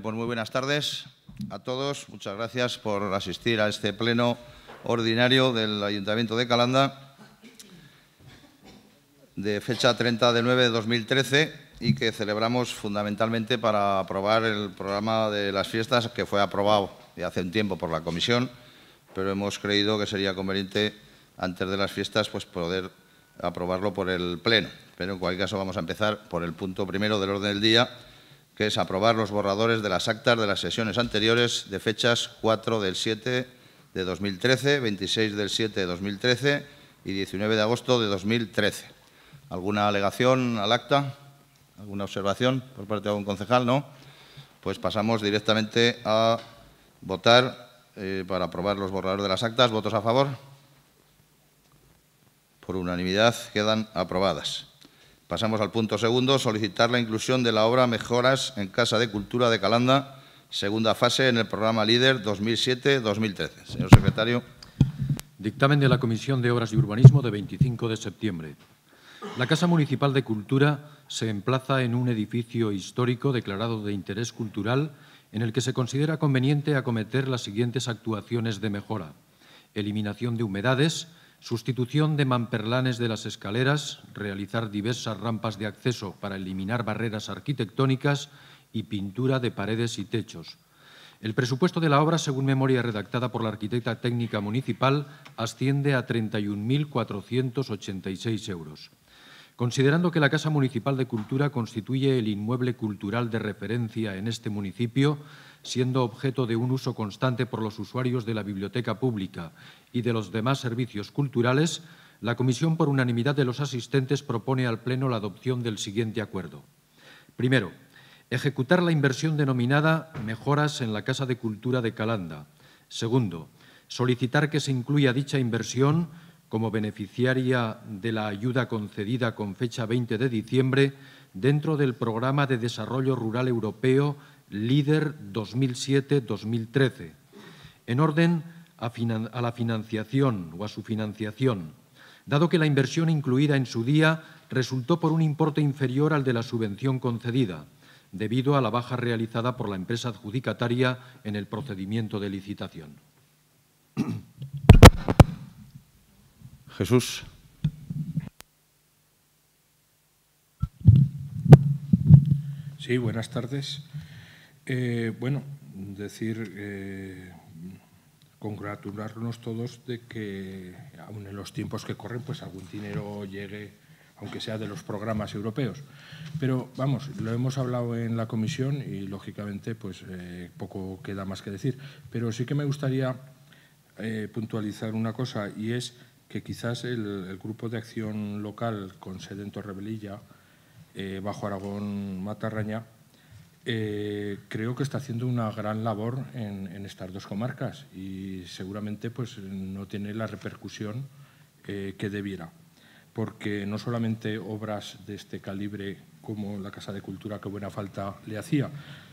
Pues muy buenas tardes a todos. Muchas gracias por asistir a este pleno ordinario del Ayuntamiento de Calanda de fecha 30 de 9 de 2013 y que celebramos fundamentalmente para aprobar el programa de las fiestas que fue aprobado hace un tiempo por la comisión, pero hemos creído que sería conveniente antes de las fiestas pues poder aprobarlo por el pleno. Pero en cualquier caso vamos a empezar por el punto primero del orden del día, que es aprobar los borradores de las actas de las sesiones anteriores de fechas 4 del 7 de 2013, 26 del 7 de 2013 y 19 de agosto de 2013. ¿Alguna alegación al acta? ¿Alguna observación por parte de algún concejal? No. Pues pasamos directamente a votar eh, para aprobar los borradores de las actas. ¿Votos a favor? Por unanimidad quedan aprobadas. Pasamos al punto segundo, solicitar la inclusión de la obra Mejoras en Casa de Cultura de Calanda, segunda fase en el programa Líder 2007-2013. Señor secretario. Dictamen de la Comisión de Obras y Urbanismo de 25 de septiembre. La Casa Municipal de Cultura se emplaza en un edificio histórico declarado de interés cultural en el que se considera conveniente acometer las siguientes actuaciones de mejora. Eliminación de humedades, sustitución de mamperlanes de las escaleras, realizar diversas rampas de acceso para eliminar barreras arquitectónicas y pintura de paredes y techos. El presupuesto de la obra, según memoria redactada por la arquitecta técnica municipal, asciende a 31.486 euros. Considerando que la Casa Municipal de Cultura constituye el inmueble cultural de referencia en este municipio, siendo objeto de un uso constante por los usuarios de la biblioteca pública y de los demás servicios culturales, la Comisión, por unanimidad de los asistentes, propone al Pleno la adopción del siguiente acuerdo. Primero, ejecutar la inversión denominada Mejoras en la Casa de Cultura de Calanda. Segundo, solicitar que se incluya dicha inversión como beneficiaria de la ayuda concedida con fecha 20 de diciembre dentro del Programa de Desarrollo Rural Europeo LIDER 2007-2013. En orden a, la financiación o a su financiación, dado que la inversión incluida en su día resultó por un importe inferior al de la subvención concedida, debido a la baja realizada por la empresa adjudicataria en el procedimiento de licitación. Jesús. Sí, buenas tardes. Eh, bueno, decir eh, congratularnos todos de que, aun en los tiempos que corren, pues algún dinero llegue, aunque sea de los programas europeos. Pero vamos, lo hemos hablado en la comisión y lógicamente pues eh, poco queda más que decir. Pero sí que me gustaría eh, puntualizar una cosa y es que quizás el, grupo de acción local con sede en Torrebelilla, eh, Bajo Aragón Matarraña, eh, creo que está haciendo una gran labor en, estas dos comarcas y seguramente pues, no tiene la repercusión eh, que debiera, porque no solamente obras de este calibre como la Casa de Cultura que buena falta le hacía,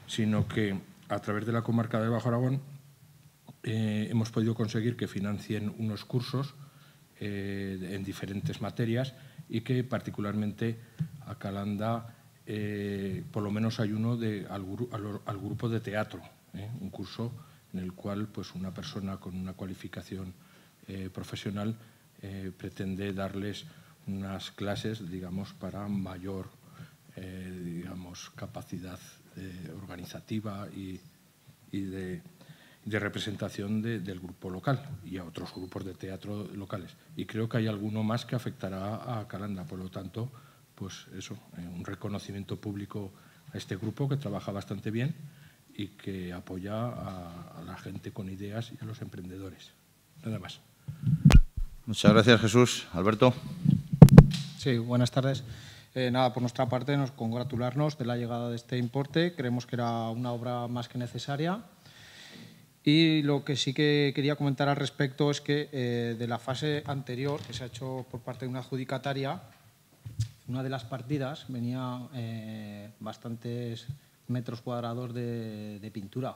sino que a través de la comarca de Bajo Aragón eh, hemos podido conseguir que financien unos cursos en diferentes materias y que particularmente a Calanda eh, por lo menos hay uno al, grupo de teatro, ¿eh? un curso en el cual pues, una persona con una cualificación eh, profesional pretende darles unas clases, digamos, para mayor capacidad organizativa y, de, representación del grupo local y a otros grupos de teatro locales. Y creo que hay alguno más que afectará a Calanda, por lo tanto, pues eso, eh, un reconocimiento público a este grupo que trabaja bastante bien y que apoya a, la gente con ideas y a los emprendedores. Nada más. Muchas gracias, Jesús. Alberto. Sí, buenas tardes. Eh, nada, por nuestra parte, nos congratularnos de la llegada de este importe. Creemos que era una obra más que necesaria. Y lo que sí que quería comentar al respecto es que eh, de la fase anterior, que se ha hecho por parte de una adjudicataria, una de las partidas venía eh, bastantes metros cuadrados de, pintura.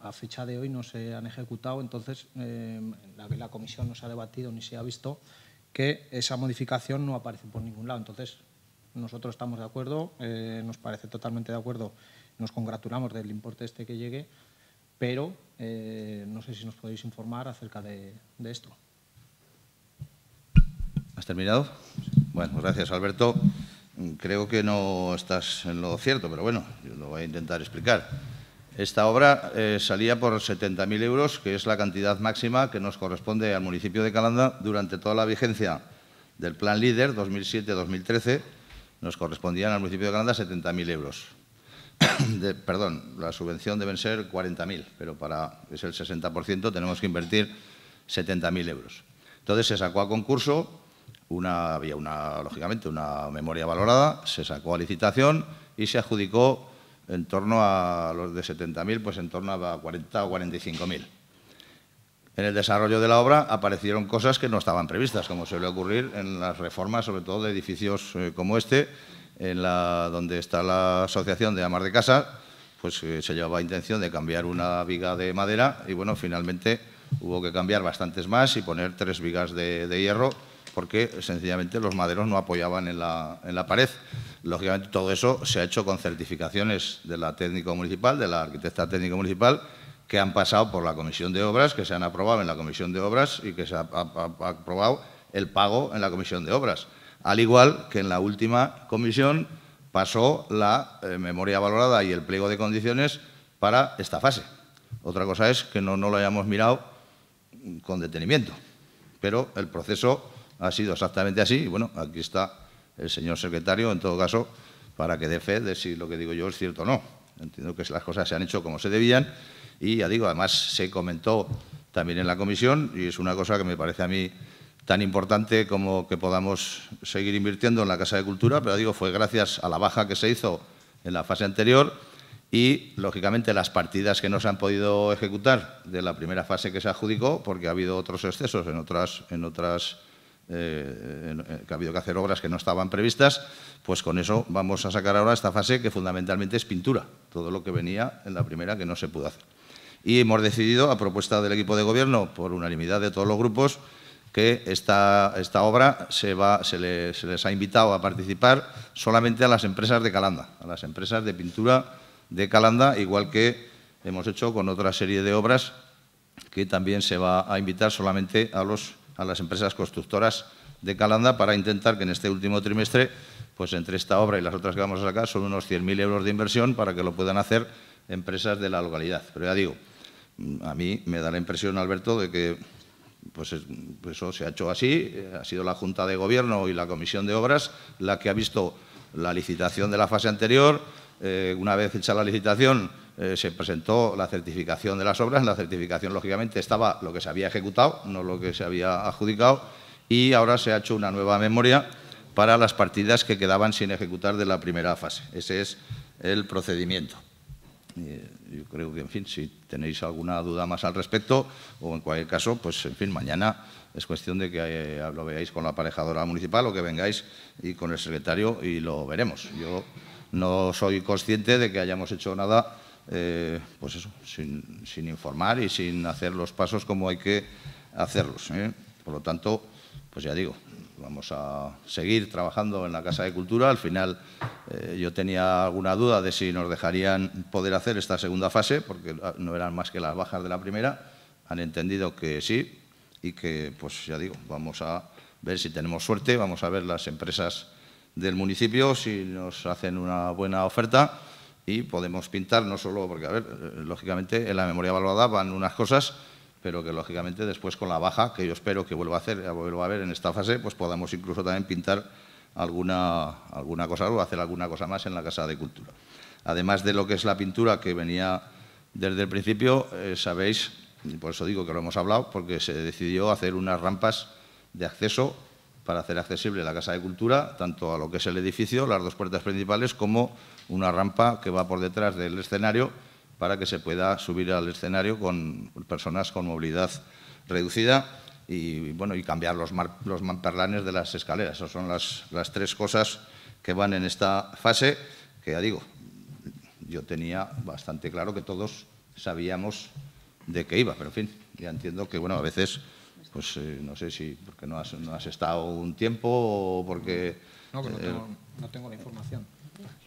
A fecha de hoy no se han ejecutado, entonces eh, la, comisión no se ha debatido ni se ha visto que esa modificación no aparece por ningún lado. Entonces, nosotros estamos de acuerdo, eh, nos parece totalmente de acuerdo, nos congratulamos del importe este que llegue, pero no sé si nos podéis informar acerca de, de esto. ¿Has terminado? Sí. Bueno, gracias Alberto. Creo que no estás en lo cierto, pero bueno, lo voy a intentar explicar. Esta obra eh, salía por 70.000 euros, que es la cantidad máxima que nos corresponde al municipio de Calanda durante toda la vigencia del Plan Líder 2007-2013. Nos correspondían al municipio de Calanda 70.000 euros. perdón, la subvención deben ser 40.000, pero para es el 60% tenemos que invertir 70.000 euros. Entonces se sacó a concurso una, había una, lógicamente, una memoria valorada, se sacó a licitación y se adjudicó en torno a los de 70.000, pues en torno a 40 o 45.000. En el desarrollo de la obra aparecieron cosas que no estaban previstas, como suele ocurrir en las reformas, sobre todo de edificios eh, como este, en la, donde está la asociación de amas de casa, pues eh, se llevaba intención de cambiar una viga de madera y bueno, finalmente hubo que cambiar bastantes más y poner tres vigas de hierro porque sencillamente los maderos no apoyaban en la, pared. Lógicamente todo eso se ha hecho con certificaciones de la técnica municipal, de la arquitecta técnica municipal, que han pasado por la Comisión de Obras, que se han aprobado en la Comisión de Obras y que se ha, aprobado el pago en la Comisión de Obras. Al igual que en la última comisión pasó la eh, memoria valorada y el pliego de condiciones para esta fase. Otra cosa es que no lo hayamos mirado con detenimiento, pero el proceso ha sido exactamente así. Y bueno, aquí está el señor secretario, en todo caso, para que dé fe de si lo que digo yo es cierto o no. Entiendo que las cosas se han hecho como se debían y ya digo, además se comentó también en la comisión y es una cosa que me parece a mí tan importante como que podamos seguir invirtiendo en la Casa de Cultura, pero digo, fue gracias a la baja que se hizo en la fase anterior y, lógicamente, las partidas que no se han podido ejecutar de la primera fase que se adjudicó, porque ha habido otros excesos en otras, en otras eh, eh, que ha habido que hacer obras que no estaban previstas, pues con eso vamos a sacar ahora esta fase que fundamentalmente es pintura, todo lo que venía en la primera que no se pudo hacer. Y hemos decidido, a propuesta del equipo de gobierno, por unanimidad de todos los grupos, que esta, obra se, les ha invitado a participar solamente a las empresas de Calanda, a las empresas de pintura de Calanda, igual que hemos hecho con otra serie de obras que también se va a invitar solamente a los a las empresas constructoras de Calanda para intentar que en este último trimestre, pues entre esta obra y las otras que vamos a sacar, son unos 100.000 euros de inversión para que lo puedan hacer empresas de la localidad. Pero ya digo, a mí me da la impresión, Alberto, de que pues, pues eso se ha hecho así, ha sido la Junta de Gobierno y la Comisión de Obras la que ha visto la licitación de la fase anterior, eh, una vez hecha la licitación, eh, se presentó la certificación de las obras. la certificación, lógicamente, estaba lo que se había ejecutado, no lo que se había adjudicado, y ahora se ha hecho una nueva memoria para las partidas que quedaban sin ejecutar de la primera fase. Ese es el procedimiento. Eh, yo creo que, en fin, si tenéis alguna duda más al respecto, o en cualquier caso, pues, en fin, mañana es cuestión de que eh, lo veáis con la aparejadora municipal o que vengáis y con el secretario y lo veremos. Yo no soy consciente de que hayamos hecho nada eh, pues eso, sin, informar y sin hacer los pasos como hay que hacerlos. ¿eh? Por lo tanto, pues ya digo, vamos a seguir trabajando en la Casa de Cultura. Al final eh, yo tenía alguna duda de si nos dejarían poder hacer esta segunda fase, porque no eran más que las bajas de la primera. Han entendido que sí y que, pues ya digo, vamos a ver si tenemos suerte, vamos a ver las empresas del municipio si nos hacen una buena oferta y podemos pintar no solo, porque a ver, eh, lógicamente en la memoria evaluada van unas cosas, pero que lógicamente después con la baja, que yo espero que vuelva a hacer, eh, a ver en esta fase, pues podamos incluso también pintar alguna, alguna cosa o hacer alguna cosa más en la Casa de Cultura. Además de lo que es la pintura que venía desde el principio, eh, sabéis, y por eso digo que lo hemos hablado, porque se decidió hacer unas rampas de acceso para hacer accesible la Casa de Cultura, tanto a lo que es el edificio, las dos puertas principales, como una rampa que va por detrás del escenario para que se pueda subir al escenario con personas con movilidad reducida y, bueno, y cambiar los, mar, de las escaleras. Esas son las, las tres cosas que van en esta fase, que ya digo, yo tenía bastante claro que todos sabíamos de qué iba, pero en fin, ya entiendo que bueno, a veces pues eh, no sé si porque no has, estado un tiempo o porque... No, que no, eh, tengo, la información.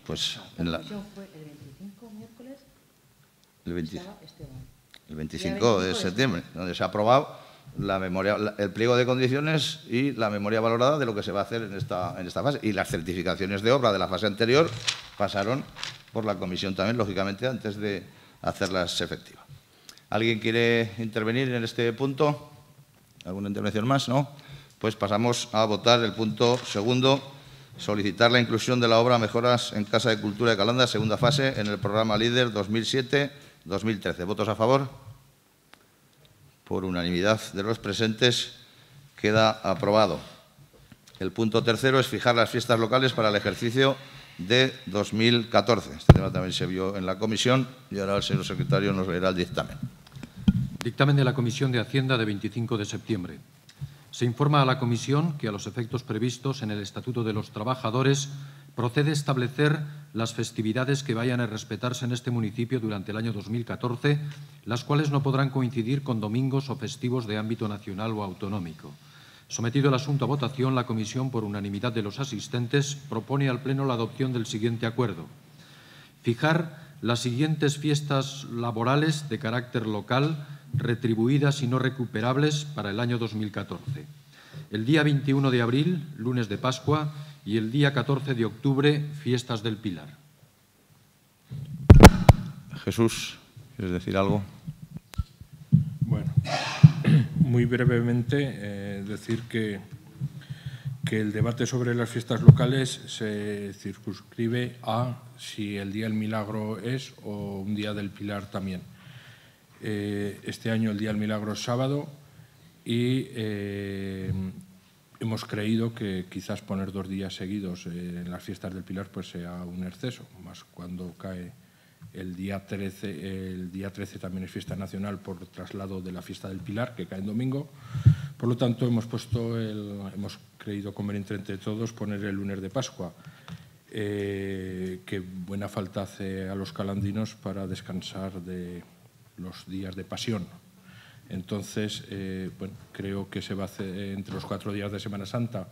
Pues en el 25 miércoles. El, 25 de septiembre, donde se ha aprobado la memoria, el pliego de condiciones y la memoria valorada de lo que se va a hacer en esta, en esta fase. Y las certificaciones de obra de la fase anterior pasaron por la comisión también, lógicamente, antes de hacerlas efectivas. ¿Alguien quiere intervenir en este punto? ¿Alguna intervención más? No. Pues pasamos a votar el punto segundo, solicitar la inclusión de la obra Mejoras en Casa de Cultura de Calanda, segunda fase, en el programa Líder 2007-2013. ¿Votos a favor? Por unanimidad de los presentes, queda aprobado. El punto tercero es fijar las fiestas locales para el ejercicio de 2014. Este tema también se vio en la comisión y ahora el señor secretario nos leerá el dictamen. Dictamen de la Comisión de Hacienda de 25 de septiembre. Se informa a la Comisión que a los efectos previstos en el Estatuto de los Trabajadores procede establecer las festividades que vayan a respetarse en este municipio durante el año 2014, las cuales no podrán coincidir con domingos o festivos de ámbito nacional o autonómico. Sometido el asunto a votación, la Comisión, por unanimidad de los asistentes, propone al Pleno la adopción del siguiente acuerdo. Fijar las siguientes fiestas laborales de carácter local retribuidas y no recuperables para el año 2014. El día 21 de abril, lunes de Pascua, y el día 14 de octubre, fiestas del Pilar. Jesús, ¿quieres decir algo? Bueno, muy brevemente eh, decir que el debate sobre las fiestas locales se circunscribe a si el Día del Milagro es o un Día del Pilar también. Eh, este año el Día del Milagro es sábado y eh, hemos creído que quizás poner dos días seguidos eh, en las fiestas del Pilar pues sea un exceso, más cuando cae el día 13, el día 13 también es fiesta nacional por traslado de la fiesta del Pilar, que cae en domingo. Por lo tanto, hemos, puesto hemos creído conveniente entre todos poner el lunes de Pascua, que buena falta hace a los calandinos para descansar de, los días de pasión. Entonces, eh, creo que se va a hacer entre los cuatro días de Semana Santa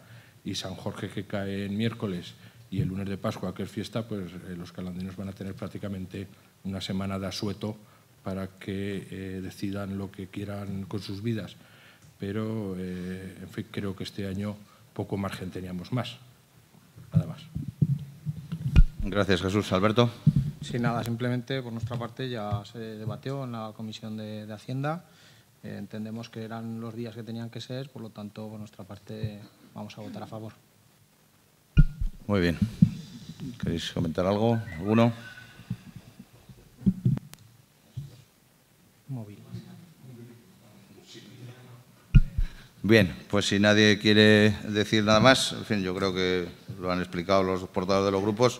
y San Jorge que cae en miércoles y el lunes de Pascua, que es fiesta, pues eh, los calandinos van a tener prácticamente una semana de asueto para que eh, decidan lo que quieran con sus vidas. Pero, en fin, creo que este año poco margen teníamos más. Nada más. Gracias, Jesús. Alberto. Sí, nada, simplemente por nuestra parte ya se debatió en la Comisión de, Hacienda. Eh, entendemos que eran los días que tenían que ser, por lo tanto, por nuestra parte vamos a votar a favor. Muy bien. ¿Queréis comentar algo? ¿Alguno? Bien, pues si nadie quiere decir nada más, en fin, yo creo que lo han explicado los portadores de los grupos.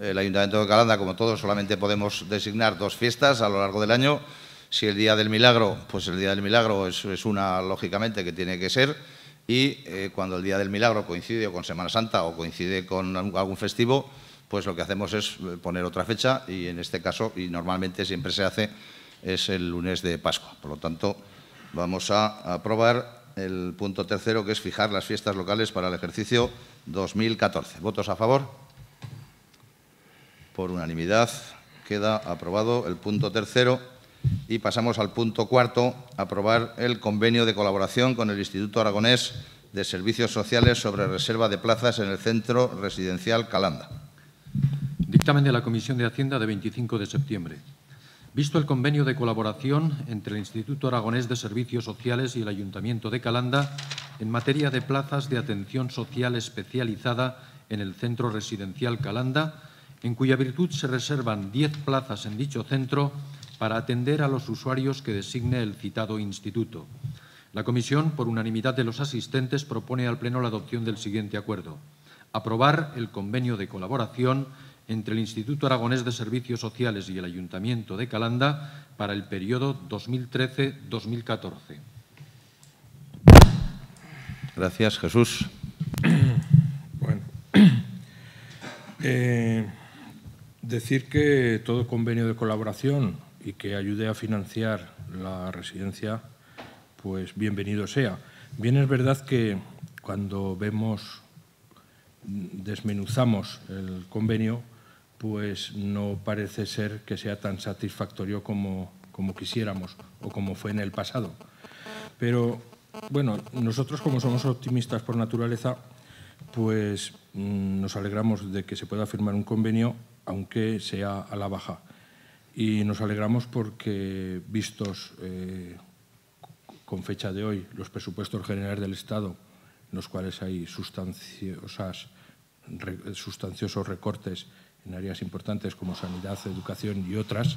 El Ayuntamiento de Calanda, como todos, solamente podemos designar dos fiestas a lo largo del año. Si el Día del Milagro, pues el Día del Milagro es, una, lógicamente, que tiene que ser. Y eh, cuando el Día del Milagro coincide con Semana Santa o coincide con algún festivo, pues lo que hacemos es eh, poner otra fecha y en este caso, y normalmente siempre se hace, es el lunes de Pascua. Por lo tanto, vamos a aprobar el punto tercero, que es fijar las fiestas locales para el ejercicio 2014. ¿Votos a favor? por unanimidad. Queda aprobado el punto tercero y pasamos al punto cuarto, aprobar el convenio de colaboración con el Instituto Aragonés de Servicios Sociales sobre reserva de plazas en el Centro Residencial Calanda. Dictamen de la Comisión de Hacienda de 25 de septiembre. Visto el convenio de colaboración entre el Instituto Aragonés de Servicios Sociales y el Ayuntamiento de Calanda en materia de plazas de atención social especializada en el Centro Residencial Calanda, en cuya virtud se reservan 10 plazas en dicho centro para atender a los usuarios que designe el citado instituto. La Comisión, por unanimidad de los asistentes, propone al Pleno la adopción del siguiente acuerdo. Aprobar el convenio de colaboración entre el Instituto Aragonés de Servicios Sociales y el Ayuntamiento de Calanda para el periodo 2013-2014. Gracias, Jesús. Bueno. Eh, Decir que todo convenio de colaboración y que ayude a financiar la residencia, pues bienvenido sea. Bien es verdad que cuando vemos, desmenuzamos el convenio, pues no parece ser que sea tan satisfactorio como, como quisiéramos o como fue en el pasado. Pero bueno, nosotros como somos optimistas por naturaleza, pues mm, nos alegramos de que se pueda firmar un convenio aunque sea a la baja. Y nos alegramos porque, vistos eh, con fecha de hoy los presupuestos generales del Estado, en los cuales hay sustanciosos recortes en áreas importantes como sanidad, educación y otras,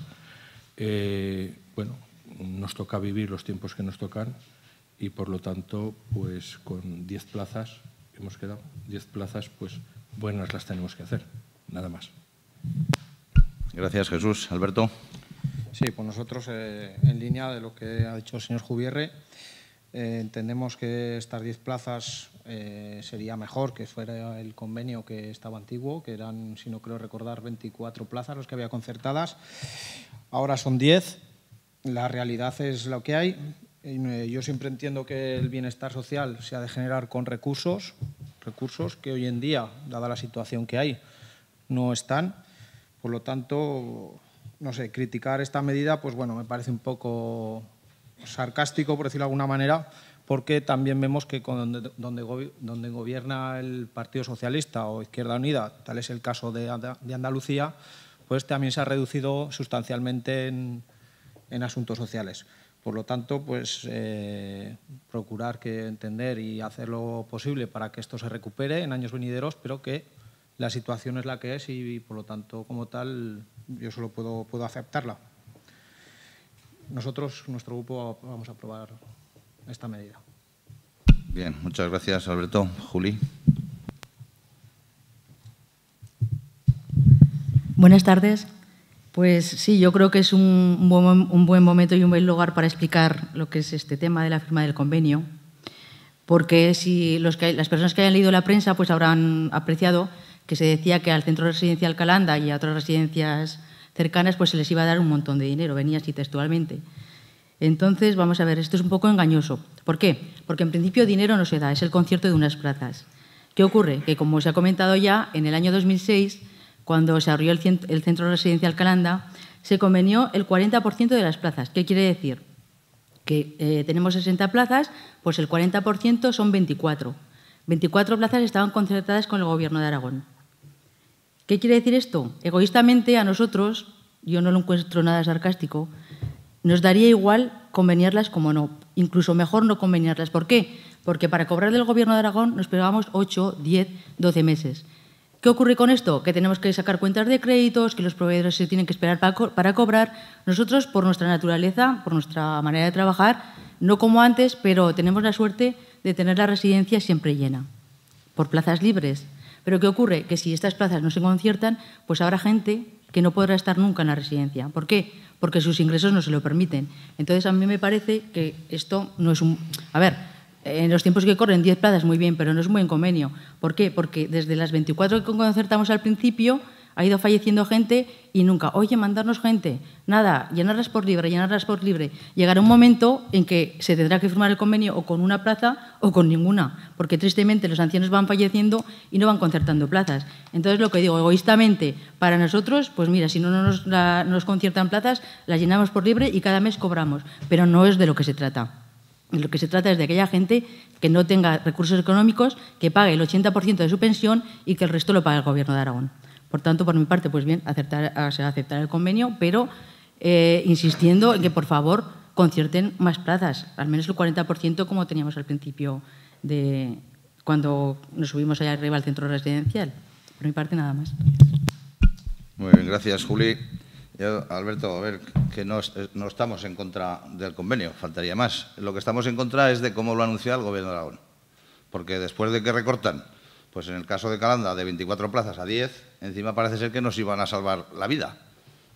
eh, bueno, nos toca vivir los tiempos que nos tocan y por lo tanto, pues con 10 plazas, hemos quedado 10 plazas, pues buenas las tenemos que hacer, nada más. Gracias, Jesús. Alberto. Sí, pues nosotros, eh, en línea de lo que ha dicho el señor Jubierre, eh, entendemos que estas diez plazas eh, sería mejor que fuera el convenio que estaba antiguo, que eran, si no creo recordar, 24 plazas los que había concertadas. Ahora son diez. La realidad es lo que hay. Yo siempre entiendo que el bienestar social se ha de generar con recursos, recursos que hoy en día, dada la situación que hay, no están. Por lo tanto, no sé, criticar esta medida, pues bueno, me parece un poco sarcástico, por decirlo de alguna manera, porque también vemos que donde, donde, gobierna el Partido Socialista o Izquierda Unida, tal es el caso de, Andalucía, pues también se ha reducido sustancialmente en, asuntos sociales. Por lo tanto, pues eh, procurar que entender y hacer lo posible para que esto se recupere en años venideros, pero que la situación es la que es y, por lo tanto, como tal, yo solo puedo, puedo aceptarla. Nosotros, nuestro grupo, vamos a aprobar esta medida. Bien, muchas gracias, Alberto. Juli. Buenas tardes. Pues sí, yo creo que es un buen, buen, momento y un buen lugar para explicar lo que es este tema de la firma del convenio, porque si los que, las personas que hayan leído la prensa pues habrán apreciado que se decía que al centro residencial Calanda y a otras residencias cercanas pues se les iba a dar un montón de dinero, venía así textualmente. Entonces, vamos a ver, esto es un poco engañoso. ¿Por qué? Porque en principio dinero no se da, es el concierto de unas plazas. ¿Qué ocurre? Que como se ha comentado ya, en el año 2006, cuando se abrió el, centro residencial Calanda, se convenió el 40% de las plazas. ¿Qué quiere decir? Que eh, tenemos 60 plazas, pues el 40% son 24. 24 plazas estaban concertadas con el Gobierno de Aragón. ¿Qué quiere decir esto? Egoístamente a nosotros, yo no lo encuentro nada sarcástico, nos daría igual conveniarlas como no, incluso mejor no conveniarlas. ¿Por qué? Porque para cobrar del Gobierno de Aragón nos pegamos 8, 10, 12 meses. ¿Qué ocurre con esto? Que tenemos que sacar cuentas de créditos, que los proveedores se tienen que esperar para, para cobrar. Nosotros, por nuestra naturaleza, por nuestra manera de trabajar, no como antes, pero tenemos la suerte de tener la residencia siempre llena, por plazas libres. Pero ¿qué ocurre? Que si estas plazas no se conciertan, pues habrá gente que no podrá estar nunca en la residencia. ¿Por qué? Porque sus ingresos no se lo permiten. Entonces, a mí me parece que esto no es un... A ver, en los tiempos que corren, 10 plazas, muy bien, pero no es un buen convenio. ¿Por qué? Porque desde las 24 que concertamos al principio ha ido falleciendo gente y nunca, oye, mandarnos gente, nada, llenarlas por libre, llenarlas por libre. Llegará un momento en que se tendrá que firmar el convenio o con una plaza o con ninguna, porque tristemente los ancianos van falleciendo y no van concertando plazas. Entonces, lo que digo, egoístamente, para nosotros, pues mira, si no nos, conciertan plazas, las llenamos por libre y cada mes cobramos, pero no es de lo que se trata. Lo que se trata es de aquella gente que no tenga recursos económicos, que pague el 80% de su pensión y que el resto lo pague el Gobierno de Aragón. Por tanto, por mi parte, pues bien, aceptar, aceptar el convenio, pero eh, insistiendo en que, por favor, concierten más plazas, al menos el 40% como teníamos al principio de cuando nos subimos allá arriba al centro residencial. Por mi parte, nada más. Muy bien, gracias, Juli. Alberto, a ver, que eh, no, estamos en contra del convenio, faltaría más. Lo que estamos en contra es de cómo lo anunció el Gobierno de ONU, Porque después de que recortan pues en el caso de Calanda, de 24 plazas a 10, encima parece ser que nos iban a salvar la vida.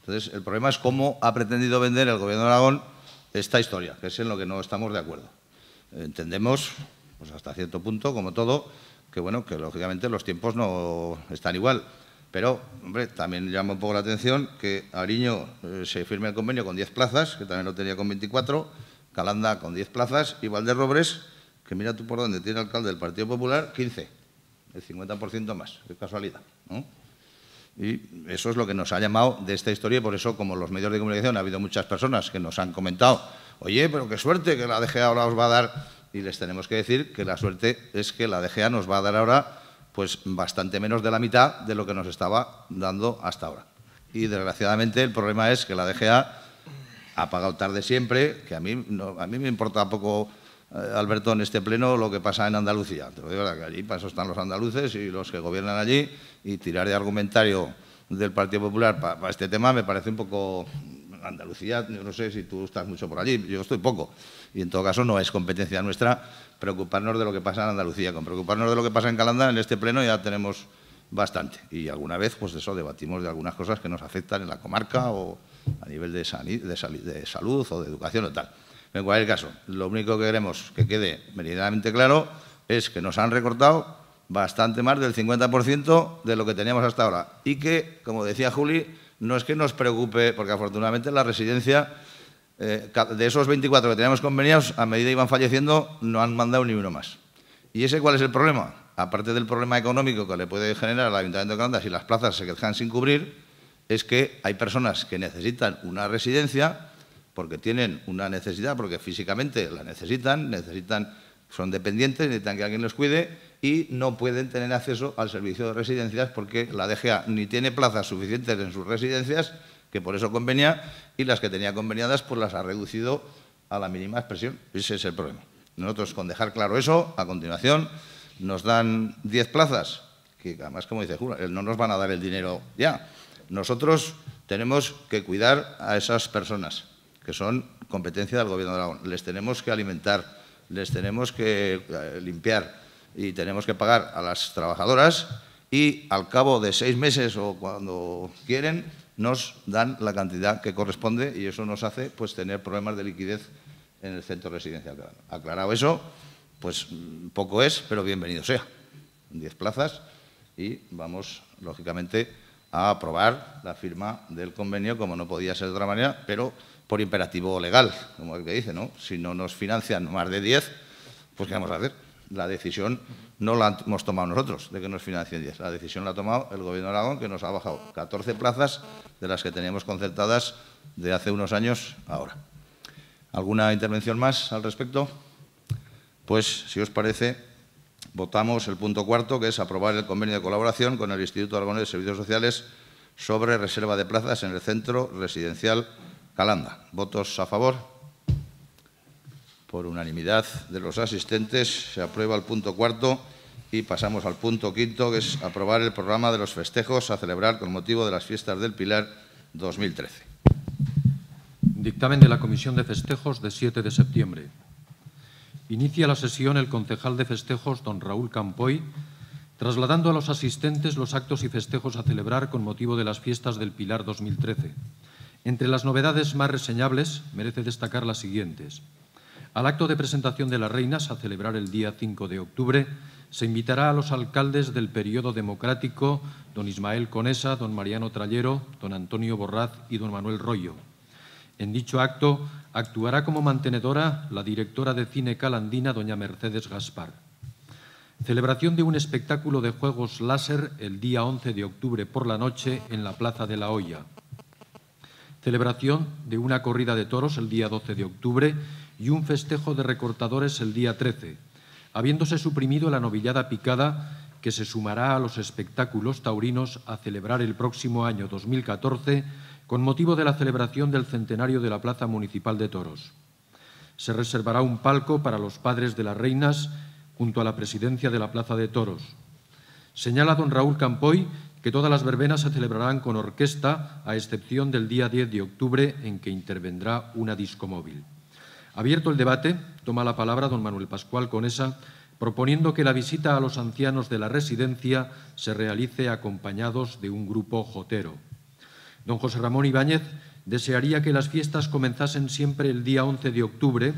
Entonces, el problema es cómo ha pretendido vender el Gobierno de Aragón esta historia, que es en lo que no estamos de acuerdo. Entendemos, pues hasta cierto punto, como todo, que bueno, que lógicamente los tiempos no están igual. Pero, hombre, también llama un poco la atención que Ariño eh, se firme el convenio con 10 plazas, que también lo tenía con 24, Calanda con 10 plazas y Valderrobres, que mira tú por dónde tiene alcalde del Partido Popular, 15 el 50% más, es casualidad. Y eso es lo que nos ha llamado de esta historia y por eso, como los medios de comunicación, ha habido muchas personas que nos han comentado, oye, pero qué suerte que la DGA ahora os va a dar, y les tenemos que decir que la suerte es que la DGA nos va a dar ahora pues bastante menos de la mitad de lo que nos estaba dando hasta ahora. Y desgraciadamente el problema es que la DGA ha pagado tarde siempre, que a mí, a mí me importa poco eh, Alberto en este pleno lo que pasa en Andalucía. ...pero de verdad que allí para eso están los andaluces y los que gobiernan allí y tirar de argumentario del Partido Popular para, este tema me parece un poco... Andalucía, yo no sé si tú estás mucho por allí, yo estoy poco. Y en todo caso no es competencia nuestra preocuparnos de lo que pasa en Andalucía. Con preocuparnos de lo que pasa en Calanda, en este pleno ya tenemos bastante. Y alguna vez, pues eso, debatimos de algunas cosas que nos afectan en la comarca o a nivel de salud o de educación o tal. En cualquier caso, lo único que queremos que quede meridamente claro es que nos han recortado bastante más del 50% de lo que teníamos hasta ahora. Y que, como decía Juli, no es que nos preocupe, porque afortunadamente la residencia, eh, de esos 24 que teníamos conveniados, a medida que iban falleciendo, no han mandado ni uno más. ¿Y ese cuál es el problema? Aparte del problema económico que le puede generar al Ayuntamiento de Granada si las plazas se quedan sin cubrir, es que hay personas que necesitan una residencia porque tienen una necesidad, porque físicamente la necesitan, necesitan, son dependientes, necesitan que alguien los cuide y no pueden tener acceso al servicio de residencias porque la DGA ni tiene plazas suficientes en sus residencias, que por eso convenía, y las que tenía conveniadas pues las ha reducido a la mínima expresión. Ese es el problema. Nosotros, con dejar claro eso, a continuación nos dan 10 plazas, que además, como dice Jura, no nos van a dar el dinero ya. Nosotros tenemos que cuidar a esas personas que son competencia del Gobierno de ONU. Les tenemos que alimentar, les tenemos que eh, limpiar y tenemos que pagar a las trabajadoras y al cabo de seis meses o cuando quieren nos dan la cantidad que corresponde y eso nos hace pues tener problemas de liquidez en el centro residencial. Aclarado eso, pues poco es, pero bienvenido sea. Diez plazas y vamos, lógicamente, a aprobar la firma del convenio, como no podía ser de otra manera, pero por imperativo legal, como el que dice, ¿no? Si no nos financian más de 10, pues ¿qué vamos a hacer? La decisión no la hemos tomado nosotros de que nos financien 10. La decisión la ha tomado el Gobierno de Aragón, que nos ha bajado 14 plazas de las que teníamos concertadas de hace unos años ahora. ¿Alguna intervención más al respecto? Pues, si os parece, votamos el punto cuarto, que es aprobar el convenio de colaboración con el Instituto Aragonés de Servicios Sociales sobre reserva de plazas en el centro residencial Calanda. ¿Votos a favor? Por unanimidad de los asistentes se aprueba el punto cuarto y pasamos al punto quinto, que es aprobar el programa de los festejos a celebrar con motivo de las fiestas del Pilar 2013. Dictamen de la Comisión de Festejos de 7 de septiembre. Inicia la sesión el concejal de festejos, don Raúl Campoy, trasladando a los asistentes los actos y festejos a celebrar con motivo de las fiestas del Pilar 2013 entre las novedades más reseñables merece destacar las siguientes. Al acto de presentación de las reinas, a celebrar el día 5 de octubre, se invitará a los alcaldes del periodo democrático, don Ismael Conesa, don Mariano Trallero, don Antonio Borraz y don Manuel Royo. En dicho acto actuará como mantenedora la directora de cine calandina, doña Mercedes Gaspar. Celebración de un espectáculo de juegos láser el día 11 de octubre por la noche en la Plaza de la Hoya celebración de una corrida de toros el día 12 de octubre y un festejo de recortadores el día 13, habiéndose suprimido la novillada picada que se sumará a los espectáculos taurinos a celebrar el próximo año 2014 con motivo de la celebración del centenario de la Plaza Municipal de Toros. Se reservará un palco para los padres de las reinas junto a la presidencia de la Plaza de Toros. Señala don Raúl Campoy que todas las verbenas se celebrarán con orquesta, a excepción del día 10 de octubre, en que intervendrá una discomóvil. Abierto el debate, toma la palabra don Manuel Pascual Conesa, proponiendo que la visita a los ancianos de la residencia se realice acompañados de un grupo jotero. Don José Ramón Ibáñez desearía que las fiestas comenzasen siempre el día 11 de octubre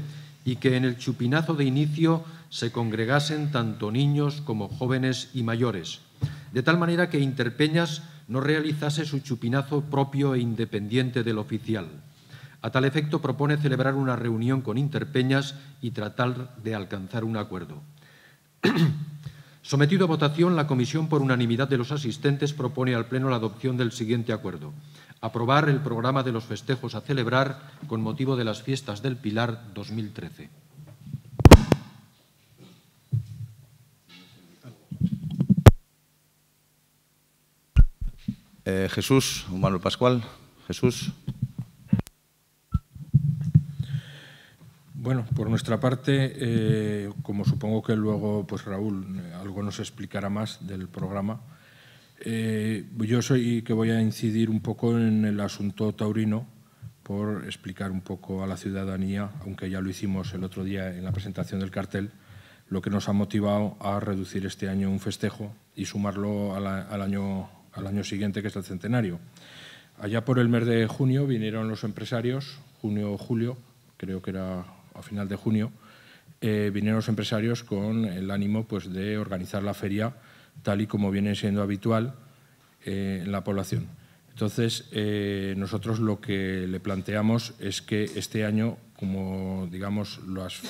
y que en el chupinazo de inicio se congregasen tanto niños como jóvenes y mayores, de tal manera que Interpeñas no realizase su chupinazo propio e independiente del oficial. A tal efecto propone celebrar una reunión con Interpeñas y tratar de alcanzar un acuerdo. Sometido a votación, la comisión por unanimidad de los asistentes propone al Pleno la adopción del siguiente acuerdo. Aprobar el programa de los festejos a celebrar con motivo de las fiestas del Pilar 2013. Eh, Jesús, Manuel Pascual, Jesús. Bueno, por nuestra parte, eh, como supongo que luego pues Raúl eh, algo nos explicará más del programa, yo soy que voy a incidir un poco en el asunto taurino por explicar un poco a la ciudadanía, aunque ya lo hicimos el otro día en la presentación del cartel, lo que nos ha motivado a reducir este año un festejo y sumarlo al año al año siguiente, que es el centenario. Allá por el mes de junio vinieron los empresarios, junio o julio, creo que era a final de junio, eh, vinieron los empresarios con el ánimo pues, de organizar la feria tal y como viene siendo habitual eh, en la población. Entonces, eh, nosotros lo que le planteamos es que este año, como digamos las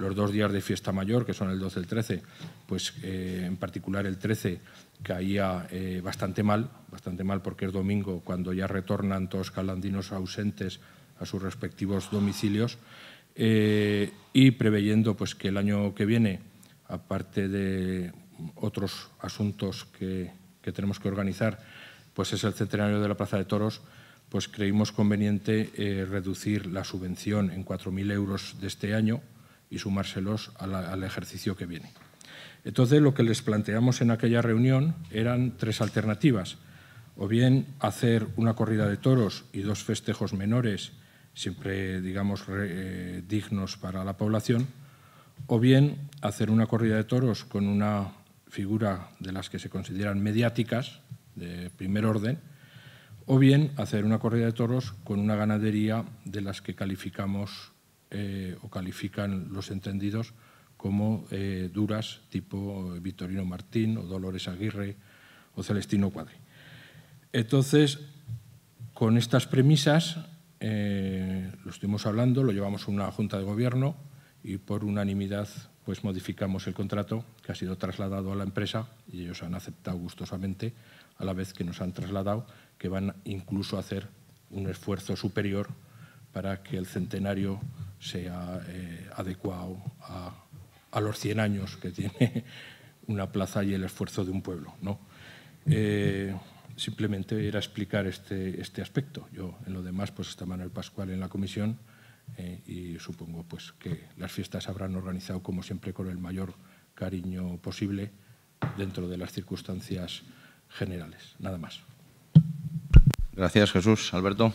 los dos días de fiesta mayor, que son el 12 y el 13, pues eh, en particular el 13 caía eh, bastante mal, bastante mal porque es domingo cuando ya retornan todos calandinos ausentes a sus respectivos domicilios eh, y preveyendo pues que el año que viene, aparte de otros asuntos que, tenemos que organizar, pues es el centenario de la Plaza de Toros, pues creímos conveniente reducir la subvención en 4.000 euros de este año, y sumárselos al ejercicio que viene. Entonces, lo que les planteamos en aquella reunión eran tres alternativas. O bien hacer una corrida de toros y dos festejos menores, siempre, digamos, eh, dignos para la población, o bien hacer una corrida de toros con una figura de las que se consideran mediáticas, de primer orden, o bien hacer una corrida de toros con una ganadería de las que calificamos eh, o califican los entendidos como eh, duras, tipo eh, vitorino Martín o Dolores Aguirre o Celestino Cuadri. Entonces, con estas premisas, lo estuvimos hablando, lo llevamos a una junta de gobierno y por unanimidad pues modificamos el contrato que ha sido trasladado a la empresa y ellos han aceptado gustosamente a la vez que nos han trasladado que van incluso a hacer un esfuerzo superior para que el centenario sea eh, adecuado a, los 100 años que tiene una plaza y el esfuerzo de un pueblo. ¿no? Eh, simplemente era explicar este, este aspecto. Yo, en lo demás, pues está Manuel Pascual en la comisión eh, y supongo pues, que las fiestas habrán organizado, como siempre, con el mayor cariño posible dentro de las circunstancias generales. Nada más. Gracias, Jesús. Alberto.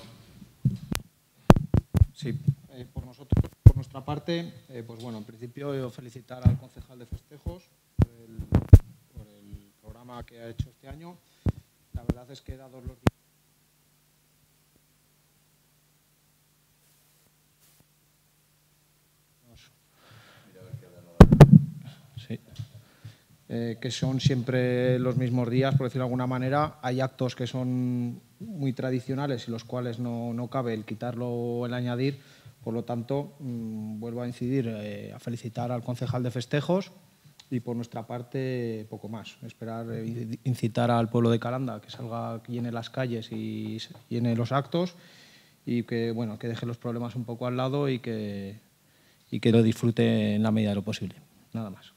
Sí, eh, por nosotros, por nuestra parte, eh, pues bueno, en principio eh, felicitar al concejal de festejos por el, programa que ha hecho este año. La verdad es que dado los días... que son siempre los mismos días, por decirlo de alguna manera. Hay actos que son muy tradicionales y los cuales no, no cabe el quitarlo o el añadir por lo tanto, mm, vuelvo a incidir, eh, a felicitar al concejal de festejos y por nuestra parte poco más. Esperar, eh, incitar al pueblo de Calanda que salga, llene las calles y llene los actos y que, bueno, que deje los problemas un poco al lado y que, y que lo disfrute en la medida de lo posible. Nada más.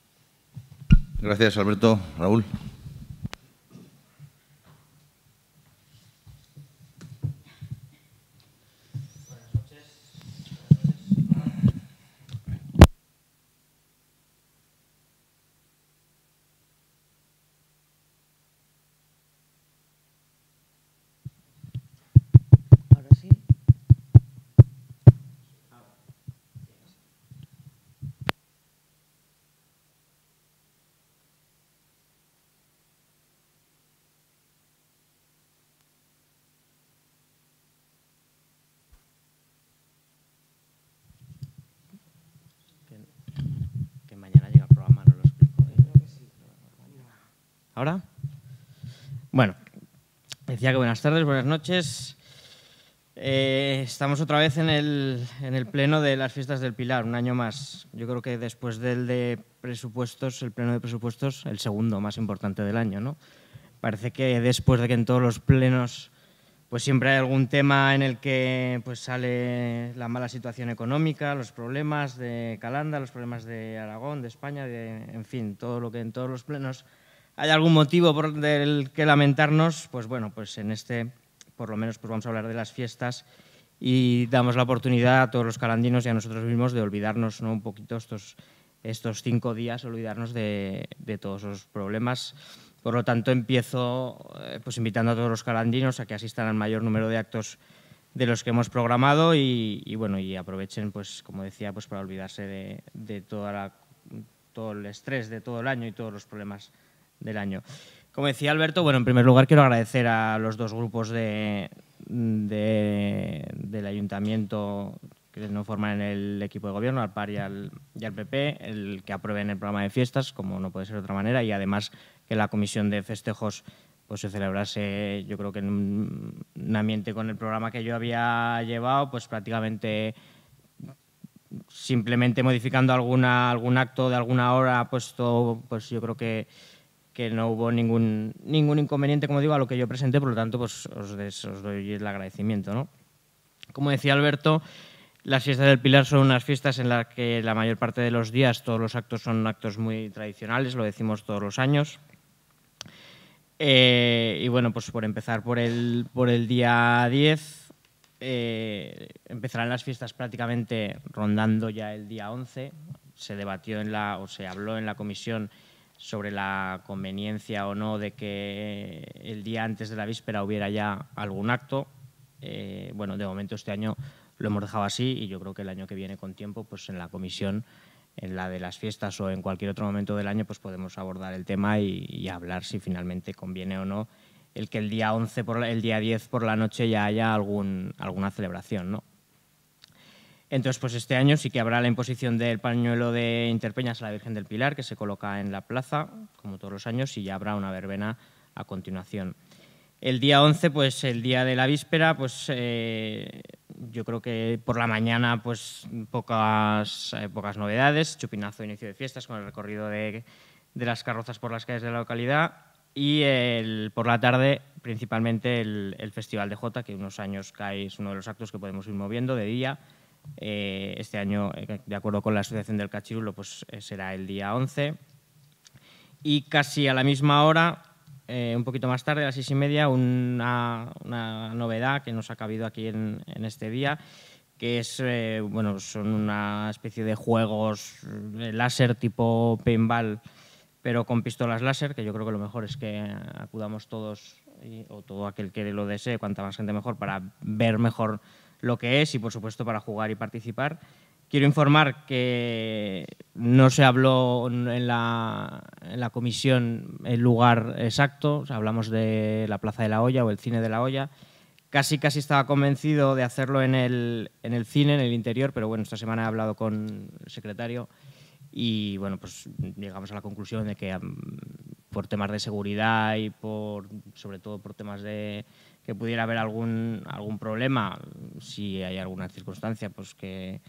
Gracias, Alberto. Raúl. Decía que buenas tardes, buenas noches. Eh, estamos otra vez en el, en el, pleno de las fiestas del Pilar, un año más. Yo creo que después del de presupuestos, el pleno de presupuestos, el segundo más importante del año, ¿no? Parece que después de que en todos los plenos pues siempre hay algún tema en el que pues sale la mala situación económica, los problemas de Calanda, los problemas de Aragón, de España, de, en fin, todo lo que en todos los plenos hay algún motivo por el que lamentarnos, pues bueno, pues en este por lo menos pues vamos a hablar de las fiestas y damos la oportunidad a todos los calandinos y a nosotros mismos de olvidarnos ¿no? un poquito estos, estos cinco días, olvidarnos de, todos los problemas. Por lo tanto, empiezo eh, pues, invitando a todos los calandinos a que asistan al mayor número de actos de los que hemos programado y, bueno, y aprovechen, pues, como decía, pues, para olvidarse de, toda todo el estrés de todo el año y todos los problemas del año. Como decía Alberto, bueno, en primer lugar quiero agradecer a los dos grupos del ayuntamiento que no forman el equipo de gobierno, al PAR y al, PP, el que aprueben el programa de fiestas, como no puede ser de otra manera, y además que la comisión de festejos pues se celebrase, yo creo que en un, ambiente con el programa que yo había llevado, pues prácticamente simplemente modificando alguna, algún acto de alguna hora puesto, pues yo creo que que no hubo ningún, ningún inconveniente, como digo, a lo que yo presenté, por lo tanto, pues os, doy el agradecimiento. ¿no? Como decía Alberto, las fiestas del Pilar son unas fiestas en las que la mayor parte de los días todos los actos son actos muy tradicionales, lo decimos todos los años. Eh, y bueno, pues por empezar por el, por el día 10, eh, empezarán las fiestas prácticamente rondando ya el día 11. Se debatió en la, o se habló en la comisión sobre la conveniencia o no de que el día antes de la víspera hubiera ya algún acto. Eh, bueno, de momento este año lo hemos dejado así y yo creo que el año que viene con tiempo, pues en la comisión, en la de las fiestas o en cualquier otro momento del año, pues podemos abordar el tema y, hablar si finalmente conviene o no el que el día por el día 10 por la noche ya haya alguna celebración, ¿no? Entonces, pues este año sí que habrá la imposición del pañuelo de Interpeñas a la Virgen del Pilar, que se coloca en la plaza, como todos los años, y ya habrá una verbena a continuación. El día 11, pues el día de la víspera, pues eh, yo creo que por la mañana, pues pocas, eh, pocas novedades, chupinazo inicio de fiestas con el recorrido de, las carrozas por las calles de la localidad y por la tarde principalmente el, el Festival de Jota, que unos años cae, es uno de los actos que podemos ir moviendo de día, eh, este año, eh, de acuerdo con la Asociación del Cachirulo, pues eh, será el día 11. Y casi a la misma hora, un poquito más tarde, a las seis y media, una, novedad que nos ha cabido aquí en, este día, que es, bueno, son una especie de juegos láser tipo pinball, pero con pistolas láser, que yo creo que lo mejor es que acudamos todos, o todo aquel que lo desee, cuanta más gente mejor, para ver mejor lo que es y, por supuesto, para jugar y participar. Quiero informar que no se habló en la, comisión el lugar exacto, hablamos de la Plaza de la Olla o el Cine de la Olla. Casi, casi estaba convencido de hacerlo en el, en el cine, en el interior, pero bueno, esta semana he hablado con el secretario y bueno, pues llegamos a la conclusión de que mm, por temas de seguridad y por, sobre todo por temas de, que pudiera haber algún, algún problema, si hay alguna circunstancia pues que,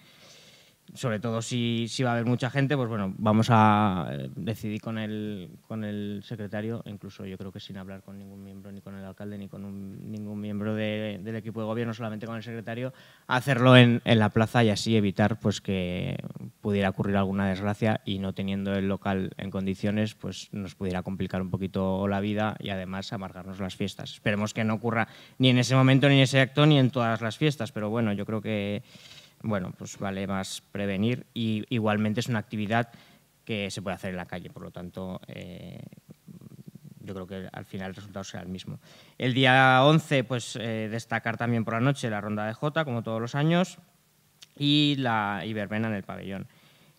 sobre todo si, si, va a haber mucha gente, pues bueno, vamos a eh, decidir con el, con el secretario, incluso yo creo que sin hablar con ningún miembro, ni con el alcalde, ni con ningún miembro del equipo de gobierno, solamente con el secretario, hacerlo en, en, la plaza y así evitar pues que pudiera ocurrir alguna desgracia y no teniendo el local en condiciones, pues nos pudiera complicar un poquito la vida y además amargarnos las fiestas. Esperemos que no ocurra ni en ese momento, ni en ese acto, ni en todas las fiestas, pero bueno, yo creo que bueno, pues vale más prevenir y igualmente es una actividad que se puede hacer en la calle, por lo tanto eh, yo creo que al final el resultado será el mismo. El día 11, pues eh, destacar también por la noche la ronda de Jota, como todos los años, y la y en el pabellón.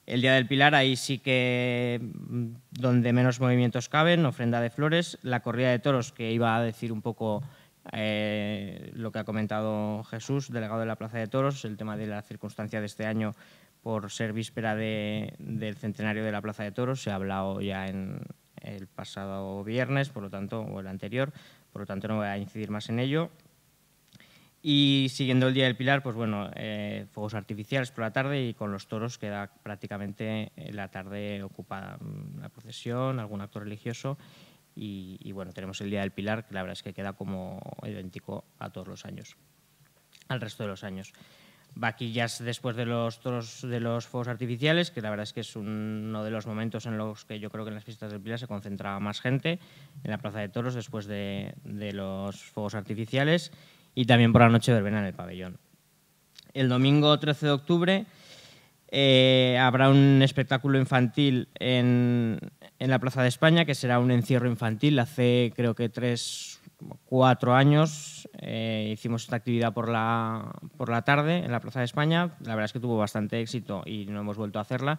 El Día del Pilar, ahí sí que mm, donde menos movimientos caben, ofrenda de flores, la corrida de toros, que iba a decir un poco eh, lo que ha comentado Jesús, delegado de la Plaza de Toros, el tema de la circunstancia de este año por ser víspera del centenario de la Plaza de Toros, se ha hablado ya en el pasado viernes, por lo tanto, o el anterior, por lo tanto no voy a incidir más en ello. Y siguiendo el Día del Pilar, pues bueno, eh, fuegos artificiales por la tarde y con los toros queda prácticamente la tarde ocupada, mm, la procesión, algún acto religioso y, bueno, tenemos el Día del Pilar, que la verdad es que queda como idéntico a todos los años, al resto de los años. Vaquillas después de los toros de los fuegos artificiales, que la verdad es que es uno de los momentos en los que yo creo que en las fiestas del Pilar se concentraba más gente, en la plaza de toros después de, de los fuegos artificiales y también por la noche verbena en el pabellón. El domingo 13 de octubre eh, habrá un espectáculo infantil en, en, la Plaza de España, que será un encierro infantil. Hace creo que tres, cuatro años eh, hicimos esta actividad por la, tarde en la Plaza de España. La verdad es que tuvo bastante éxito y no hemos vuelto a hacerla.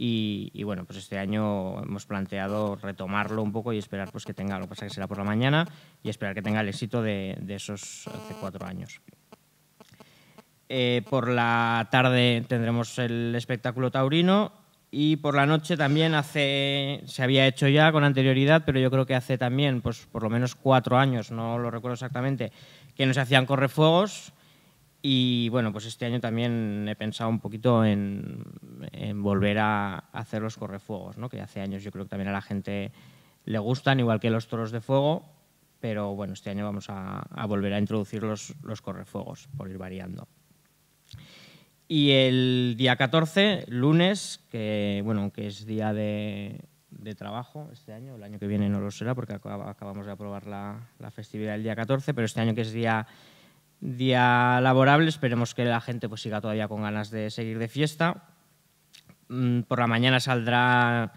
Y, bueno, pues este año hemos planteado retomarlo un poco y esperar pues que tenga, lo que pasa que será por la mañana, y esperar que tenga el éxito de, de esos hace cuatro años. Eh, por la tarde tendremos el espectáculo taurino y por la noche también hace, se había hecho ya con anterioridad, pero yo creo que hace también, pues por lo menos cuatro años, no lo recuerdo exactamente, que nos hacían correfuegos. Y bueno, pues este año también he pensado un poquito en, volver a hacer los correfuegos, ¿no? que hace años yo creo que también a la gente le gustan, igual que los toros de fuego, pero bueno, este año vamos a, volver a introducir los, los correfuegos, por ir variando. Y el día 14, lunes, que bueno, que es día de, trabajo este año, el año que viene no lo será porque acabamos de aprobar la, festividad el día 14, pero este año que es día, laborable, esperemos que la gente pues siga todavía con ganas de seguir de fiesta. Mm, por la mañana saldrá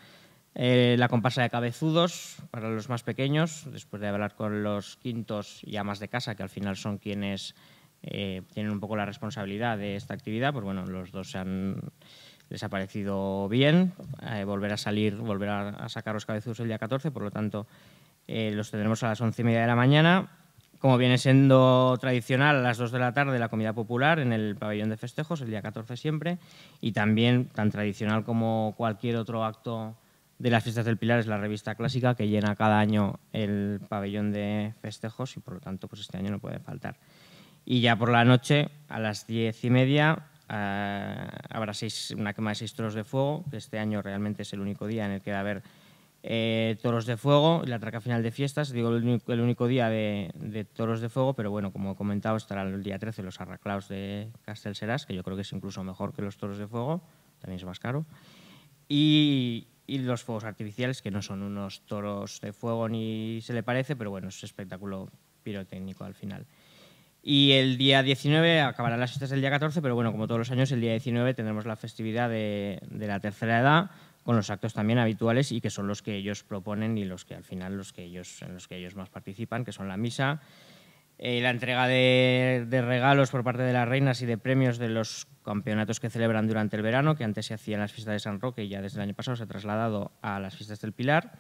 eh, la comparsa de cabezudos para los más pequeños, después de hablar con los quintos y amas de casa, que al final son quienes eh, tienen un poco la responsabilidad de esta actividad, pues bueno, los dos se han desaparecido bien, eh, volver a salir, volver a, sacar los cabezos el día 14, por lo tanto eh, los tendremos a las 11 y media de la mañana. Como viene siendo tradicional, a las 2 de la tarde la comida popular en el pabellón de festejos, el día 14 siempre, y también tan tradicional como cualquier otro acto de las fiestas del Pilar es la revista clásica que llena cada año el pabellón de festejos y por lo tanto pues este año no puede faltar. Y ya por la noche, a las diez y media, eh, habrá seis, una quema de seis toros de fuego, que este año realmente es el único día en el que va a haber eh, toros de fuego y la traca final de fiestas. Digo, el único, día de, toros de fuego, pero bueno, como he comentado, estará el día 13 los arraclaos de Castelseras, que yo creo que es incluso mejor que los toros de fuego, también es más caro. Y, y los fuegos artificiales, que no son unos toros de fuego ni se le parece, pero bueno, es espectáculo pirotécnico al final. Y el día 19 acabarán las fiestas del día 14, pero bueno, como todos los años, el día 19 tendremos la festividad de, la tercera edad con los actos también habituales y que son los que ellos proponen y los que al final los que ellos, en los que ellos más participan, que son la misa, eh, la entrega de, de, regalos por parte de las reinas y de premios de los campeonatos que celebran durante el verano, que antes se hacían las fiestas de San Roque y ya desde el año pasado se ha trasladado a las fiestas del Pilar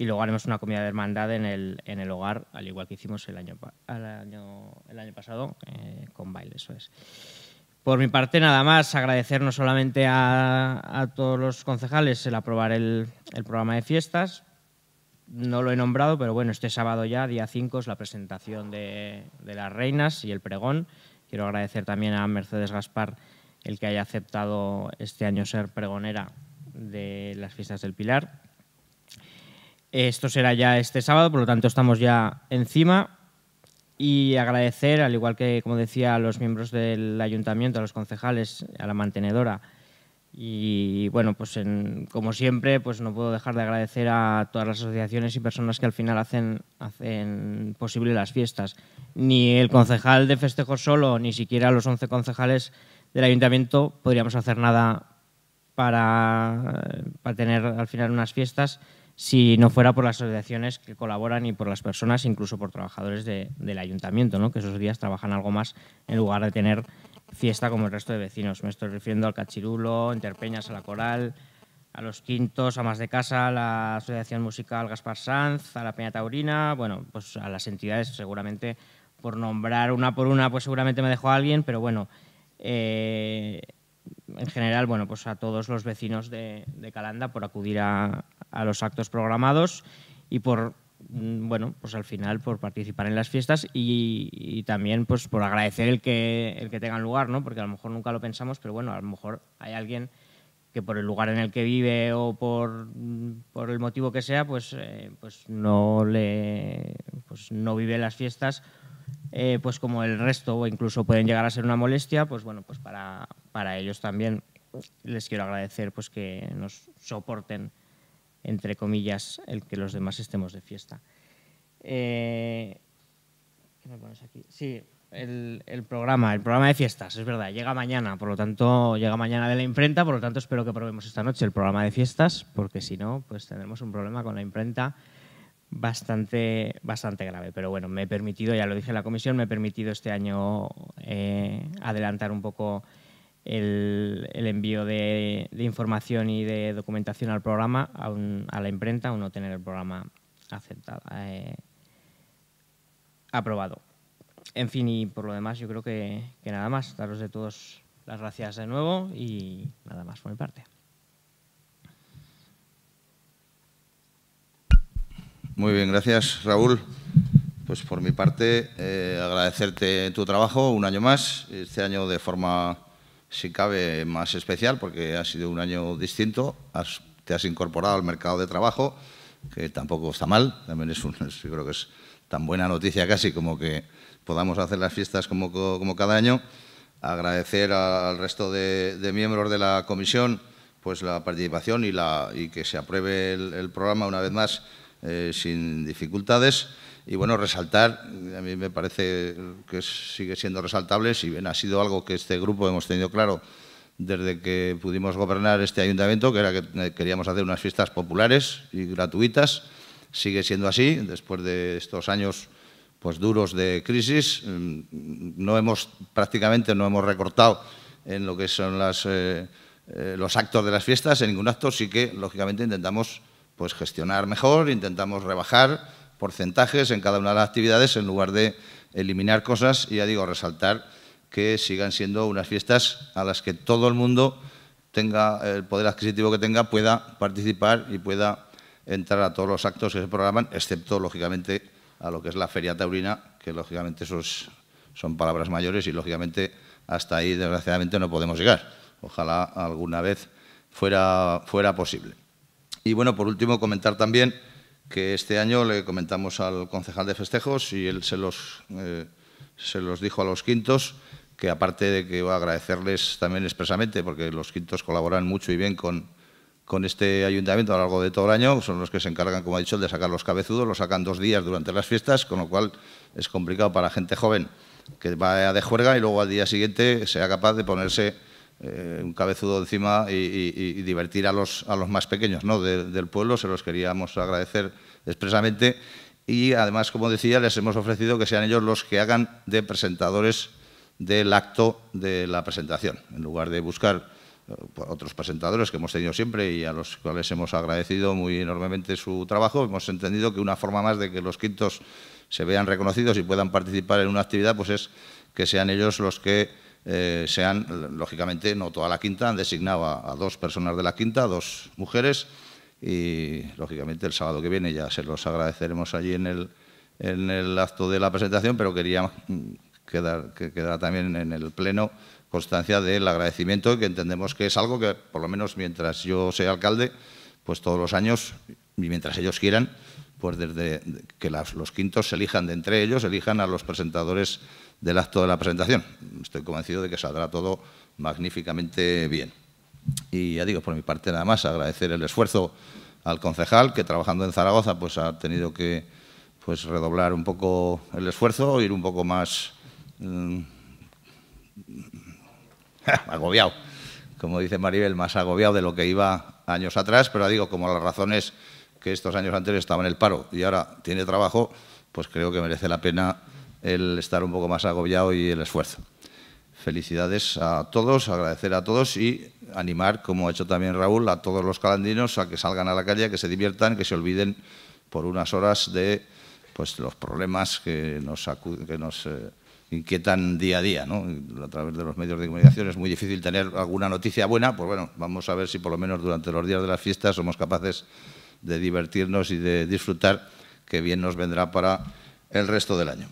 y luego haremos una comida de hermandad en el, hogar, al igual que hicimos el año, el año, pasado eh, con baile, eso Por mi parte, nada más, agradecer no solamente a, todos los concejales el aprobar el, programa de fiestas, no lo he nombrado, pero bueno, este sábado ya, día 5, es la presentación de, de las reinas y el pregón. Quiero agradecer también a Mercedes Gaspar el que haya aceptado este año ser pregonera de las fiestas del Pilar esto será ya este sábado, por lo tanto estamos ya encima. Y agradecer, al igual que, como decía, a los miembros del ayuntamiento, a los concejales, a la mantenedora. Y bueno, pues como siempre, pues no puedo dejar de agradecer a todas las asociaciones y personas que al final hacen, posible las fiestas. Ni el concejal de festejos solo, ni siquiera los 11 concejales del ayuntamiento podríamos hacer nada para, para tener al final unas fiestas si no fuera por las asociaciones que colaboran y por las personas, incluso por trabajadores de, del ayuntamiento, que esos días trabajan algo más en lugar de tener fiesta como el resto de vecinos. Me estoy refiriendo al Cachirulo, Interpeñas, a la Coral, a los Quintos, a Más de Casa, a la Asociación Musical Gaspar Sanz, a la Peña Taurina, bueno, pues a las entidades seguramente, por nombrar una por una, pues seguramente me dejó a alguien, pero bueno, eh, en general, bueno, pues a todos los vecinos de, de Calanda por acudir a, a los actos programados y por mm, bueno, pues al final por participar en las fiestas y, también pues por agradecer el que, el que tengan lugar, ¿no? Porque a lo mejor nunca lo pensamos, pero bueno, a lo mejor hay alguien que por el lugar en el que vive o por, mm, por el motivo que sea, pues, eh, pues no le pues no vive las fiestas eh, pues como el resto o incluso pueden llegar a ser una molestia, pues bueno, pues para, para ellos también les quiero agradecer pues que nos soporten entre comillas, el que los demás estemos de fiesta. Eh, aquí? Sí, el, programa, el programa de fiestas, es verdad, llega mañana, por lo tanto, llega mañana de la imprenta, por lo tanto espero que probemos esta noche el programa de fiestas, porque si no, pues tendremos un problema con la imprenta bastante, bastante grave. Pero bueno, me he permitido, ya lo dije en la comisión, me he permitido este año eh, adelantar un poco el, envío de, información y de documentación al programa, a, a la imprenta, aún no tener el programa aceptado, eh, aprobado. En fin, y por lo demás, yo creo que, nada más. Daros de todos las gracias de nuevo y nada más por mi parte. Muy bien, gracias Raúl. Pues por mi parte, eh, agradecerte tu trabajo un año más, este año de forma si cabe, más especial porque ha sido un año distinto, te has incorporado al mercado de trabajo, que tampoco está mal, también es creo que es tan buena noticia casi como que podamos hacer las fiestas como, como cada año. Agradecer al resto de, miembros de la comisión pues la participación y, que se apruebe el, programa una vez más eh, sin dificultades. Y bueno, resaltar, a mí me parece que sigue siendo resaltable, si bien ha sido algo que este grupo hemos tenido claro desde que pudimos gobernar este ayuntamiento, que era que eh, queríamos hacer unas fiestas populares y gratuitas. Sigue siendo así, después de estos años pues, duros de crisis, mm, no hemos, prácticamente no hemos recortado en lo que son las, eh, eh, los actos de las fiestas, en ningún acto, sí que, lógicamente, intentamos pues, gestionar mejor, intentamos rebajar porcentajes en cada una de las actividades en lugar de eliminar cosas y, ya digo, resaltar que sigan siendo unas fiestas a las que todo el mundo tenga el poder adquisitivo que tenga, pueda participar y pueda entrar a todos los actos que se programan, excepto, lógicamente, a lo que es la Feria Taurina, que lógicamente esos son palabras mayores y, lógicamente, hasta ahí, desgraciadamente, no podemos llegar. Ojalá alguna vez fuera, fuera posible. Y, bueno, por último, comentar también que este año le comentamos al concejal de festejos y él se los, eh, se los dijo a los quintos, que aparte de que voy a agradecerles también expresamente, porque los quintos colaboran mucho y bien con, con este ayuntamiento a lo largo de todo el año, son los que se encargan, como ha dicho, de sacar los cabezudos, los sacan dos días durante las fiestas, con lo cual es complicado para gente joven que vaya de juerga y luego al día siguiente sea capaz de ponerse eh, un cabezudo encima y, divertir a los, a los más pequeños del pueblo. Se los queríamos agradecer expresamente y además, como decía, les hemos ofrecido que sean ellos los que hagan de presentadores del acto de la presentación, en lugar de buscar eh, otros presentadores que hemos tenido siempre y a los cuales hemos agradecido muy enormemente su trabajo. Hemos entendido que una forma más de que los quintos se vean reconocidos y puedan participar en una actividad pues es que sean ellos los que eh, sean, lógicamente, no toda la quinta, han designado a, dos personas de la quinta, dos mujeres, y lógicamente el sábado que viene ya se los agradeceremos allí en el, en el acto de la presentación, pero quería quedar, que quedara también en el Pleno constancia del agradecimiento, que entendemos que es algo que, por lo menos mientras yo sea alcalde, pues todos los años, y mientras ellos quieran, pues desde que los quintos se elijan de entre ellos, elijan a los presentadores del acto de la presentación. Estoy convencido de que saldrá todo magníficamente bien. Y ya digo, por mi parte nada más, agradecer el esfuerzo al concejal que trabajando en Zaragoza pues ha tenido que pues redoblar un poco el esfuerzo, ir un poco más mm, agobiado, como dice Maribel, más agobiado de lo que iba años atrás, pero digo, como las razones que estos años anteriores estaba en el paro y ahora tiene trabajo, pues creo que merece la pena el estar un poco más agobiado y el esfuerzo. Felicidades a todos, agradecer a todos y animar, como ha hecho también Raúl, a todos los calandinos a que salgan a la calle, que se diviertan, que se olviden por unas horas de pues, los problemas que nos, que nos eh, inquietan día a día. A través de los medios de comunicación es muy difícil tener alguna noticia buena, pues bueno, vamos a ver si por lo menos durante los días de las fiestas somos capaces de divertirnos y de disfrutar, que bien nos vendrá para el resto del año.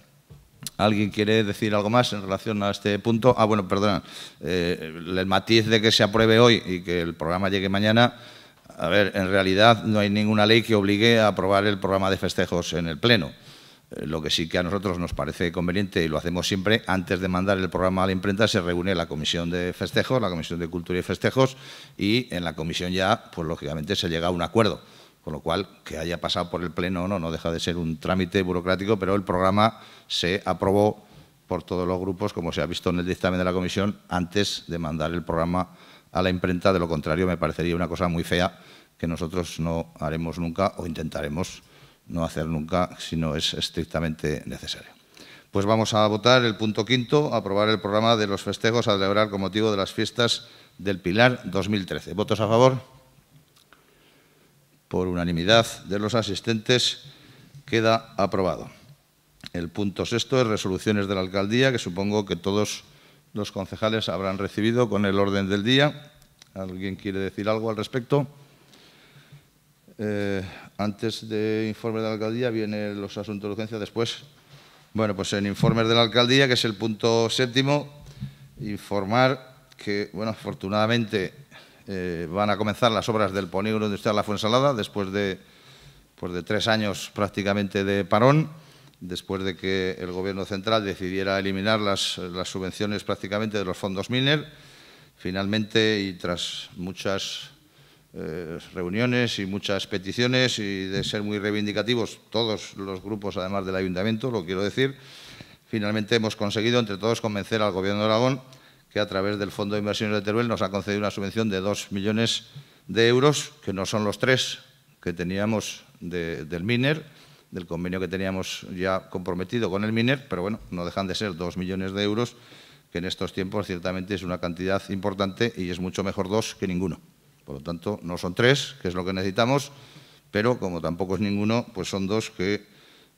¿Alguien quiere decir algo más en relación a este punto? Ah, bueno, perdona. Eh, el matiz de que se apruebe hoy y que el programa llegue mañana. A ver, en realidad no hay ninguna ley que obligue a aprobar el programa de festejos en el Pleno. Eh, lo que sí que a nosotros nos parece conveniente y lo hacemos siempre, antes de mandar el programa a la imprenta se reúne la Comisión de Festejos, la Comisión de Cultura y Festejos y en la comisión ya, pues lógicamente se llega a un acuerdo. Con lo cual, que haya pasado por el Pleno no, no deja de ser un trámite burocrático, pero el programa se aprobó por todos los grupos, como se ha visto en el dictamen de la Comisión, antes de mandar el programa a la imprenta. De lo contrario, me parecería una cosa muy fea que nosotros no haremos nunca o intentaremos no hacer nunca si no es estrictamente necesario. Pues vamos a votar el punto quinto, aprobar el programa de los festejos a celebrar con motivo de las fiestas del Pilar 2013. ¿Votos a favor? por unanimidad de los asistentes, queda aprobado. El punto sexto es resoluciones de la alcaldía, que supongo que todos los concejales habrán recibido con el orden del día. ¿Alguien quiere decir algo al respecto? Eh, antes de informe de la alcaldía vienen los asuntos de urgencia, después. Bueno, pues en informes de la alcaldía, que es el punto séptimo, informar que, bueno, afortunadamente eh, van a comenzar las obras del polígono industrial La Fuensalada después de, pues de tres años prácticamente de parón, después de que el Gobierno central decidiera eliminar las, las subvenciones prácticamente de los fondos Miner. Finalmente, y tras muchas eh, reuniones y muchas peticiones y de ser muy reivindicativos todos los grupos, además del ayuntamiento, lo quiero decir, finalmente hemos conseguido entre todos convencer al Gobierno de Aragón que a través del Fondo de Inversiones de Teruel nos ha concedido una subvención de 2 millones de euros, que no son los tres que teníamos del MINER, del convenio que teníamos ya comprometido con el MINER, pero bueno, no dejan de ser dos millones de euros, que en estos tiempos ciertamente es una cantidad importante y es mucho mejor dos que ninguno. Por lo tanto, no son tres, que es lo que necesitamos, pero como tampoco es ninguno, pues son dos que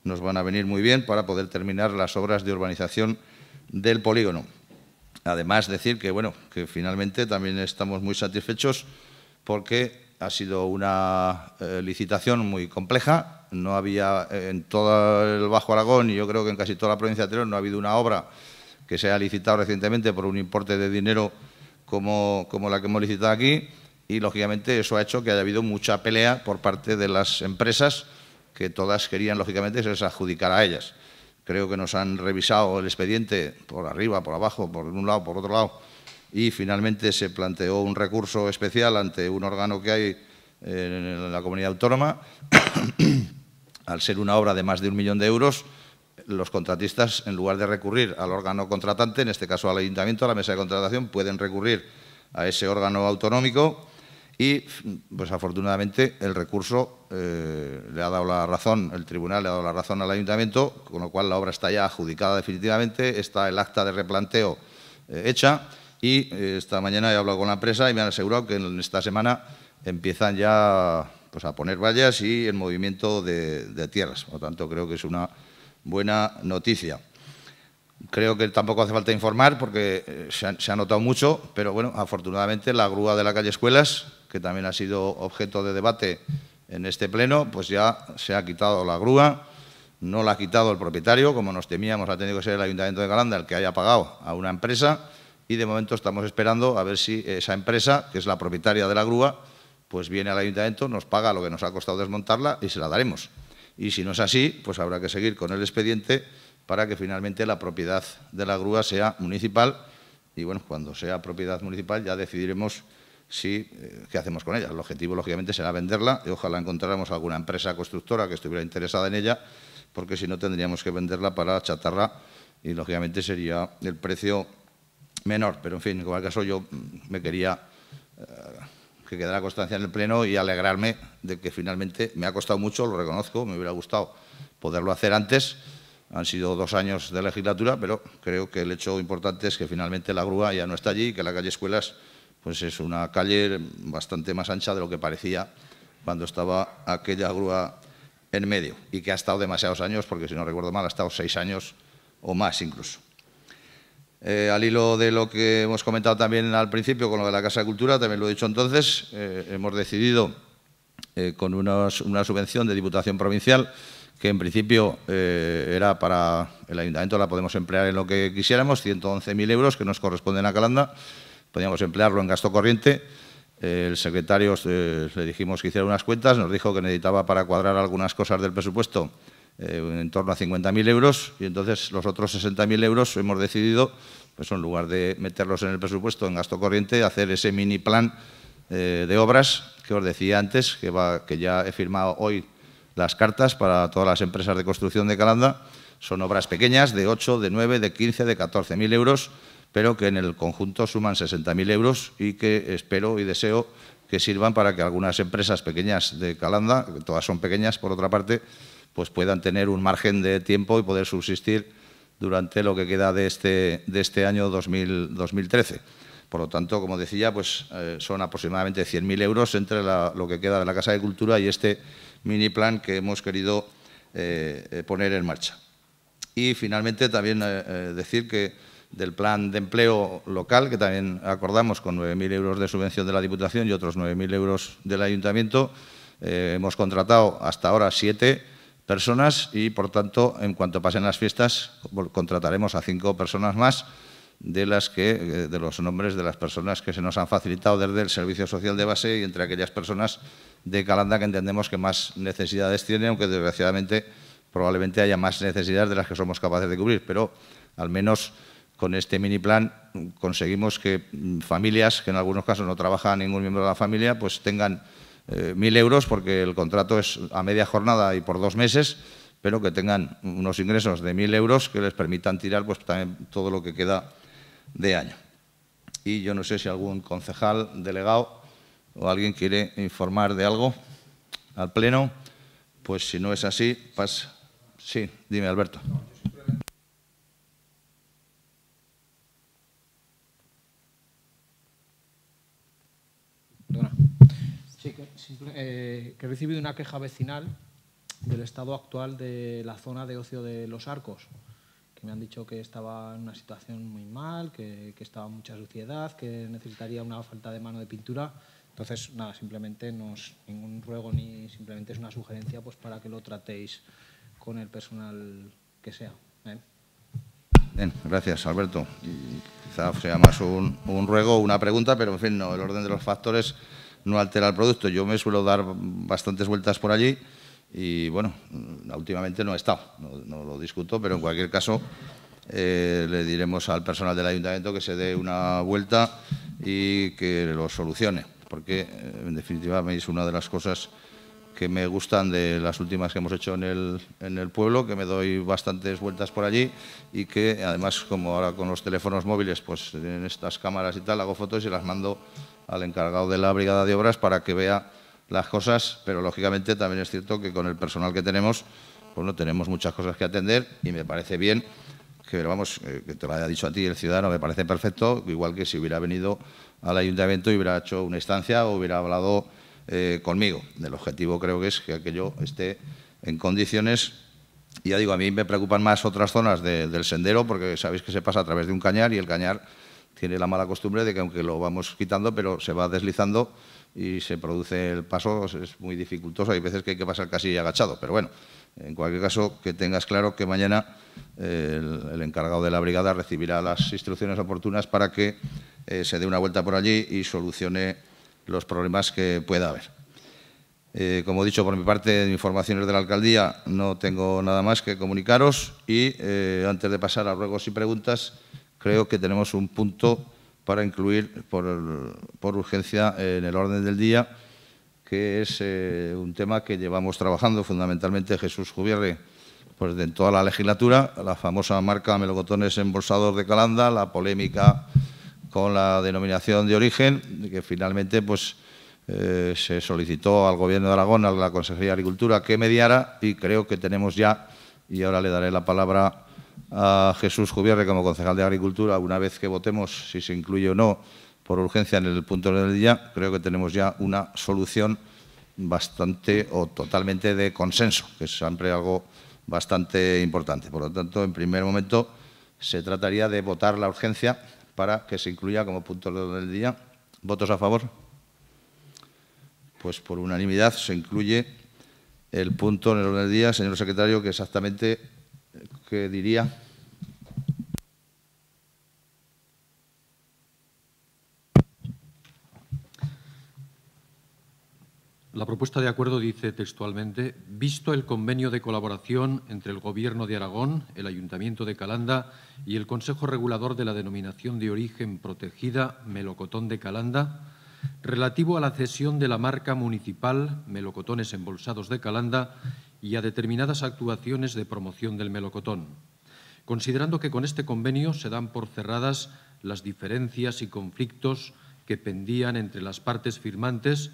nos van a venir muy bien para poder terminar las obras de urbanización del polígono. Además, decir que, bueno, que finalmente también estamos muy satisfechos porque ha sido una eh, licitación muy compleja. No había eh, en todo el Bajo Aragón y yo creo que en casi toda la provincia de Teruel no ha habido una obra que se haya licitado recientemente por un importe de dinero como, la que hemos licitado aquí y lógicamente eso ha hecho que haya habido mucha pelea por parte de las empresas que todas querían lógicamente se les adjudicara a ellas creo que nos han revisado el expediente por arriba, por abajo, por un lado, por otro lado, y finalmente se planteó un recurso especial ante un órgano que hay en la comunidad autónoma. Al ser una obra de más de un millón de euros, los contratistas, en lugar de recurrir al órgano contratante, en este caso al ayuntamiento, a la mesa de contratación, pueden recurrir a ese órgano autonómico y, pues afortunadamente, el recurso eh, le ha dado la razón, el tribunal le ha dado la razón al ayuntamiento, con lo cual la obra está ya adjudicada definitivamente, está el acta de replanteo eh, hecha y eh, esta mañana he hablado con la empresa y me han asegurado que en esta semana empiezan ya pues, a poner vallas y el movimiento de, tierras. Por lo tanto, creo que es una buena noticia. Creo que tampoco hace falta informar porque se ha, notado mucho, pero bueno, afortunadamente la grúa de la calle Escuelas que también ha sido objeto de debate en este pleno, pues ya se ha quitado la grúa, no la ha quitado el propietario, como nos temíamos, ha tenido que ser el Ayuntamiento de Galanda el que haya pagado a una empresa y de momento estamos esperando a ver si esa empresa, que es la propietaria de la grúa, pues viene al Ayuntamiento, nos paga lo que nos ha costado desmontarla y se la daremos. Y si no es así, pues habrá que seguir con el expediente para que finalmente la propiedad de la grúa sea municipal y bueno, cuando sea propiedad municipal ya decidiremos Sí, eh, ¿qué hacemos con ella? El objetivo, lógicamente, será venderla y ojalá encontráramos alguna empresa constructora que estuviera interesada en ella, porque si no tendríamos que venderla para chatarra y, lógicamente, sería el precio menor. Pero, en fin, en cualquier caso, yo mm, me quería eh, que quedara constancia en el Pleno y alegrarme de que finalmente me ha costado mucho, lo reconozco, me hubiera gustado poderlo hacer antes. Han sido dos años de legislatura, pero creo que el hecho importante es que finalmente la grúa ya no está allí y que la calle Escuelas pues es una calle bastante más ancha de lo que parecía cuando estaba aquella grúa en medio y que ha estado demasiados años, porque si no recuerdo mal, ha estado seis años o más incluso. Eh, al hilo de lo que hemos comentado también al principio con lo de la Casa de Cultura, también lo he dicho entonces, eh, hemos decidido eh, con una subvención de Diputación Provincial, que en principio era para el Ayuntamiento, la podemos emplear en lo que quisiéramos, 111.000 euros que nos corresponden a Calanda, podíamos emplearlo en gasto corriente. El secretario eh, le dijimos que hiciera unas cuentas, nos dijo que necesitaba para cuadrar algunas cosas del presupuesto eh, en torno a 50.000 euros y entonces los otros 60.000 euros hemos decidido, pues en lugar de meterlos en el presupuesto en gasto corriente, hacer ese mini plan eh, de obras que os decía antes, que, que ya he firmado hoy las cartas para todas las empresas de construcción de Calanda. Son obras pequeñas de 8, de 9, de 15, de 14.000 euros pero que en el conjunto suman 60.000 euros y que espero y deseo que sirvan para que algunas empresas pequeñas de Calanda, que todas son pequeñas por otra parte, pues puedan tener un margen de tiempo y poder subsistir durante lo que queda de este, de este año 2013. Por lo tanto, como decía, pues eh, son aproximadamente 100.000 euros entre lo que queda de la Casa de Cultura y este mini plan que hemos querido eh, eh, poner en marcha. Y finalmente también decir que del plan de empleo local, que también acordamos con 9.000 euros de subvención de la Diputación y otros 9.000 euros del Ayuntamiento. Eh, hemos contratado hasta ahora siete personas y, por tanto, en cuanto pasen las fiestas, contrataremos a cinco personas más de, las que, eh, de los nombres de las personas que se nos han facilitado desde el Servicio Social de Base y entre aquellas personas de Calanda que entendemos que más necesidades tienen, aunque desgraciadamente probablemente haya más necesidades de las que somos capaces de cubrir, pero al menos con este mini plan conseguimos que mm, familias que en algunos casos no trabaja ningún miembro de la familia, pues tengan eh, mil euros porque el contrato es a media jornada y por dos meses, pero que tengan unos ingresos de mil euros que les permitan tirar pues también todo lo que queda de año. Y yo no sé si algún concejal, delegado o alguien quiere informar de algo al Pleno. Pues si no es así, pasa. Sí, dime, Alberto. Eh, que he recibido una queja vecinal del estado actual de la zona de ocio de Los Arcos, que me han dicho que estaba en una situación muy mal, que, que estaba mucha suciedad, que necesitaría una falta de mano de pintura. Entonces, nada, simplemente no es ningún ruego ni simplemente es una sugerencia pues, para que lo tratéis con el personal que sea. ¿eh? Bien, gracias, Alberto. Y quizá sea más un, un ruego o una pregunta, pero en fin, no, el orden de los factores no altera el producto. Yo me suelo dar bastantes vueltas por allí y, bueno, últimamente no he estado, no, lo discuto, pero en cualquier caso eh, le diremos al personal del ayuntamiento que se dé una vuelta y que lo solucione, porque eh, en definitiva es una de las cosas que me gustan de las últimas que hemos hecho en el, en el pueblo, que me doy bastantes vueltas por allí y que además como ahora con los teléfonos móviles, pues en estas cámaras y tal hago fotos y las mando al encargado de la brigada de obras para que vea las cosas, pero lógicamente también es cierto que con el personal que tenemos, pues no tenemos muchas cosas que atender y me parece bien que, vamos, eh, que te lo haya dicho a ti el ciudadano, me parece perfecto, igual que si hubiera venido al ayuntamiento y hubiera hecho una instancia o hubiera hablado eh, conmigo. El objetivo creo que es que aquello esté en condiciones. Ya digo, a mí me preocupan más otras zonas del sendero porque sabéis que se pasa a través de un cañar y el cañar tiene la mala costumbre de que aunque lo vamos quitando, pero se va deslizando y se produce el paso, es muy dificultoso, hay veces que hay que pasar casi agachado, pero bueno, en cualquier caso, que tengas claro que mañana el, encargado de la brigada recibirá las instrucciones oportunas para que eh, se dé una vuelta por allí y solucione los problemas que pueda haber. Eh, como he dicho por mi parte, informaciones de la alcaldía, no tengo nada más que comunicaros y eh, antes de pasar a ruegos y preguntas, creo que tenemos un punto para incluir por, urgencia en el orden del día, que es eh, un tema que llevamos trabajando fundamentalmente Jesús Jubierre pues, en toda la legislatura, la famosa marca Melocotones Embolsados de Calanda, la polémica con la denominación de origen, que finalmente pues, eh, se solicitó al Gobierno de Aragón, a la Consejería de Agricultura, que mediara y creo que tenemos ya, y ahora le daré la palabra a Jesús Jubierre como concejal de Agricultura, una vez que votemos si se incluye o no por urgencia en el punto del día, creo que tenemos ya una solución bastante o totalmente de consenso, que es siempre algo bastante importante. Por lo tanto, en primer momento se trataría de votar la urgencia para que se incluya como punto del día. ¿Votos a favor? Pues por unanimidad se incluye el punto en el orden del día, señor secretario, que exactamente que diría La propuesta de acuerdo dice textualmente, visto el convenio de colaboración entre el Gobierno de Aragón, el Ayuntamiento de Calanda y el Consejo Regulador de la Denominación de Origen Protegida Melocotón de Calanda, relativo a la cesión de la marca municipal Melocotones Embolsados de Calanda y a determinadas actuaciones de promoción del melocotón, considerando que con este convenio se dan por cerradas las diferencias y conflictos que pendían entre las partes firmantes,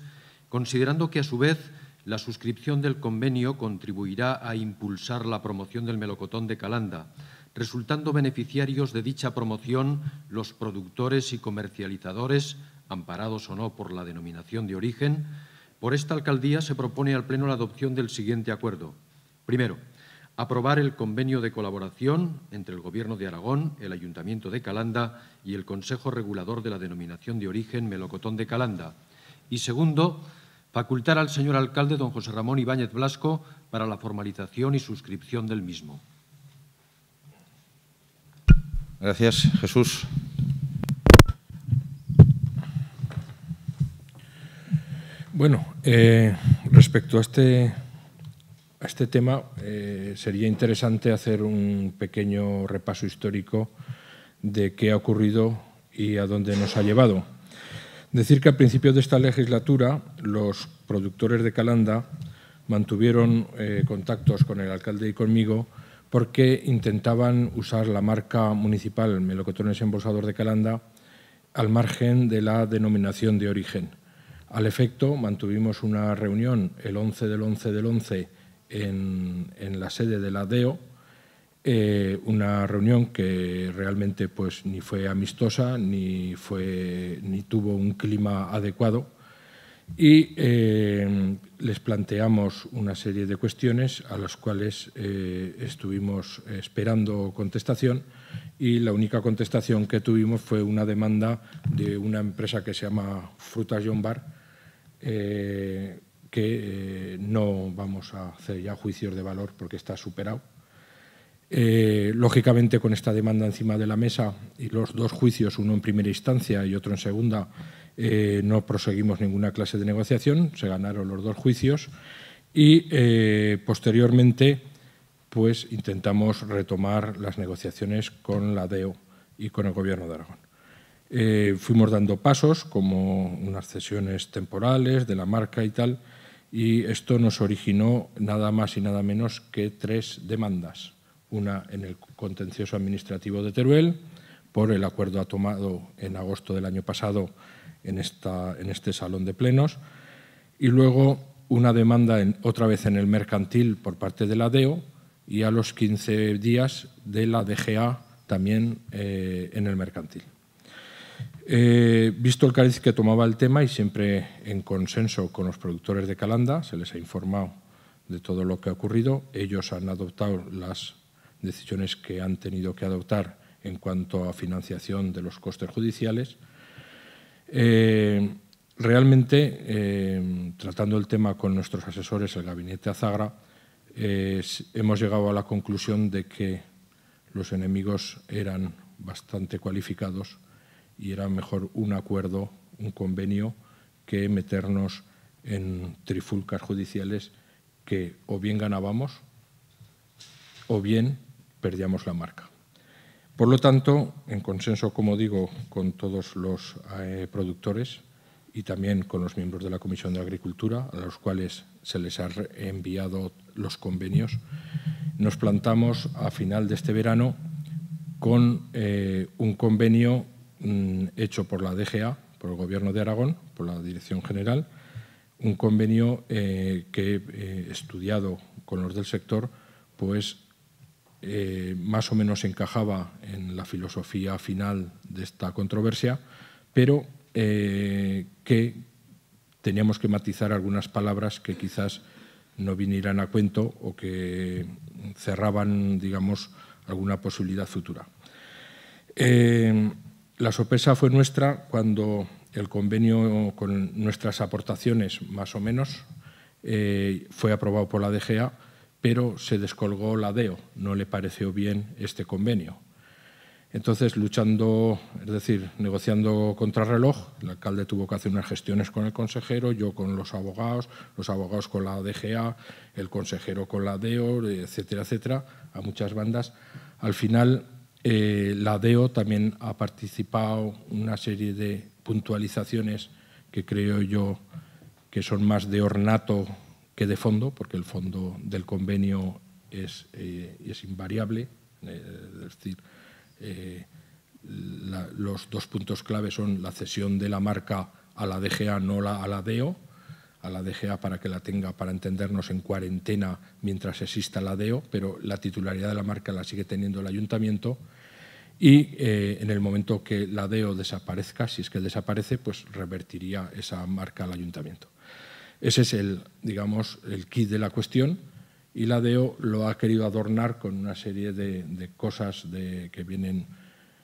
considerando que a su vez la suscripción del convenio contribuirá a impulsar la promoción del melocotón de Calanda, resultando beneficiarios de dicha promoción los productores y comercializadores, amparados o no por la denominación de origen, por esta alcaldía se propone al Pleno la adopción del siguiente acuerdo. Primero, aprobar el convenio de colaboración entre el Gobierno de Aragón, el Ayuntamiento de Calanda y el Consejo Regulador de la Denominación de Origen Melocotón de Calanda. Y segundo, facultar al señor alcalde don José Ramón Ibáñez Blasco para la formalización y suscripción del mismo. Gracias, Jesús. Bueno, eh, respecto a este, este tema, eh, sería interesante hacer un pequeño repaso histórico de qué ha ocurrido y a dónde nos ha llevado. Decir que al principio de esta legislatura los productores de Calanda mantuvieron eh, contactos con el alcalde y conmigo porque intentaban usar la marca municipal Melocotones Embolsador de Calanda al margen de la denominación de origen. Al efecto, mantuvimos una reunión el 11 del 11 del 11 en, la sede de la DEO, eh, una reunión que realmente pues, ni fue amistosa ni, fue, ni tuvo un clima adecuado y eh, les planteamos una serie de cuestiones a las cuales eh, estuvimos esperando contestación y la única contestación que tuvimos fue una demanda de una empresa que se llama Frutas John Bar, eh, que no vamos a hacer ya juicios de valor porque está superado. lógicamente, con esta demanda encima de la mesa y los dos juicios, uno en primera instancia y otro en segunda, eh, no proseguimos ninguna clase de negociación, se ganaron los dos juicios y eh, posteriormente pues intentamos retomar las negociaciones con la DEO y con el Gobierno de Aragón. Eh, fuimos dando pasos como unas cesiones temporales de la marca y tal, y esto nos originó nada más y nada menos que tres demandas. Una en el contencioso administrativo de Teruel, por el acuerdo tomado en agosto del año pasado en, esta, en este salón de plenos. Y luego una demanda otra vez en el mercantil por parte de la DEO y a los 15 días de la DGA también eh, en el mercantil. Eh, visto el cariz que tomaba el tema y siempre en consenso con los productores de Calanda, se les ha informado de todo lo que ha ocurrido, ellos han adoptado las decisiones que han tenido que adoptar en cuanto a financiación de los costes judiciales eh, realmente, eh, tratando el tema con nuestros asesores, el gabinete Azagra, hemos llegado a la conclusión de que los enemigos eran bastante cualificados y era mejor un acuerdo, un convenio, que meternos en trifulcas judiciales que o bien ganábamos o bien perdíamos la marca. Por lo tanto, en consenso, como digo, con todos los eh, productores y también con los miembros de la Comisión de Agricultura, a los cuales se les ha enviado los convenios, nos plantamos a final de este verano con eh, un convenio mm, hecho por la DGA, por el Gobierno de Aragón, por la Dirección General, un convenio eh, que he estudiado con los del sector, pues eh, más o menos encajaba en la filosofía final de esta controversia, pero eh, que teníamos que matizar algunas palabras que quizás no vinieran a cuento o que cerraban, digamos, alguna posibilidad futura. Eh, la sorpresa fue nuestra cuando el convenio con nuestras aportaciones, más o menos, fue aprobado por la DGA pero se descolgó la DEO, no le pareció bien este convenio. Entonces, luchando, es decir, negociando contrarreloj, el alcalde tuvo que hacer unas gestiones con el consejero, yo con los abogados, los abogados con la DGA, el consejero con la DEO, etcétera, etcétera, a muchas bandas. Al final, eh, la DEO también ha participado una serie de puntualizaciones que creo yo que son más de ornato que de fondo, porque el fondo del convenio es, eh, invariable, eh, es decir, eh, los dos puntos clave son la cesión de la marca a la DGA, no la, a la DEO, a la DGA para que la tenga, para entendernos, en cuarentena mientras exista la DEO, pero la titularidad de la marca la sigue teniendo el ayuntamiento. Y en el momento que la DEO desaparezca, si es que desaparece, pues revertiría esa marca al ayuntamiento. Ese es el, digamos, el kit de la cuestión y la DEO lo ha querido adornar con una serie de, cosas de, que vienen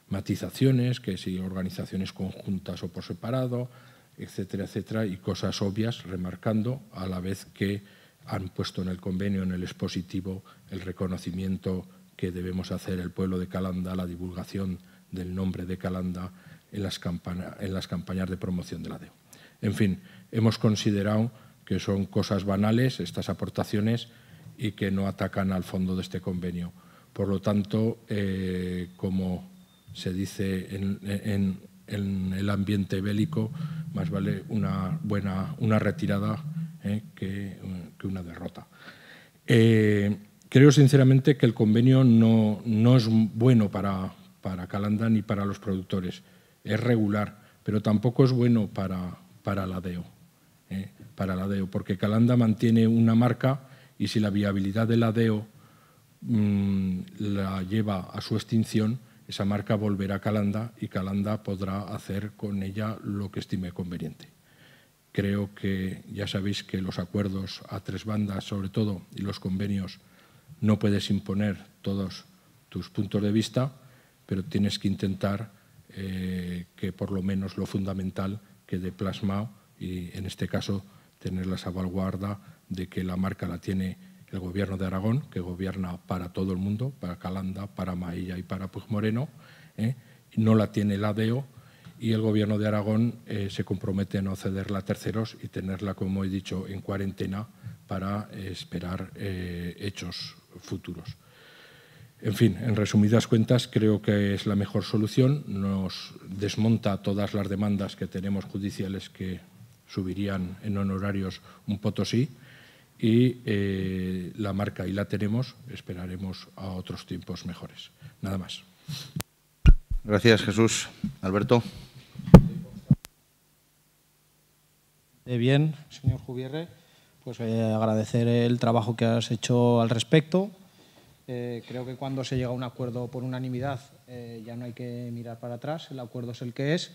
matizaciones, que si organizaciones conjuntas o por separado, etcétera, etcétera, y cosas obvias, remarcando a la vez que han puesto en el convenio, en el expositivo, el reconocimiento que debemos hacer el pueblo de Calanda, la divulgación del nombre de Calanda en las, en las campañas de promoción de la DEO. En fin, hemos considerado que son cosas banales estas aportaciones y que no atacan al fondo de este convenio. Por lo tanto, eh, como se dice en, el ambiente bélico, más vale una buena una retirada eh, que, una derrota. Eh, creo sinceramente que el convenio no, no es bueno para, para Calanda ni para los productores. Es regular, pero tampoco es bueno para, para la DEO. Eh, para la DEO, porque Calanda mantiene una marca y si la viabilidad de la DEO mm, la lleva a su extinción, esa marca volverá a Calanda y Calanda podrá hacer con ella lo que estime conveniente. Creo que ya sabéis que los acuerdos a tres bandas, sobre todo, y los convenios, no puedes imponer todos tus puntos de vista, pero tienes que intentar eh, que por lo menos lo fundamental de plasma y, en este caso, tener la salvaguarda de que la marca la tiene el Gobierno de Aragón, que gobierna para todo el mundo, para Calanda, para Mailla y para Pujmoreno, ¿eh? no la tiene el ADEO y el Gobierno de Aragón eh, se compromete a no cederla a terceros y tenerla, como he dicho, en cuarentena para eh, esperar hechos futuros. En fin, en resumidas cuentas, creo que es la mejor solución. Nos desmonta todas las demandas que tenemos judiciales que subirían en honorarios un potosí y eh, la marca y la tenemos. Esperaremos a otros tiempos mejores. Nada más. Gracias, Jesús. Alberto. Eh, bien, señor Jubierre, pues eh, agradecer el trabajo que has hecho al respecto eh, creo que cuando se llega a un acuerdo por unanimidad eh, ya no hay que mirar para atrás, el acuerdo es el que es.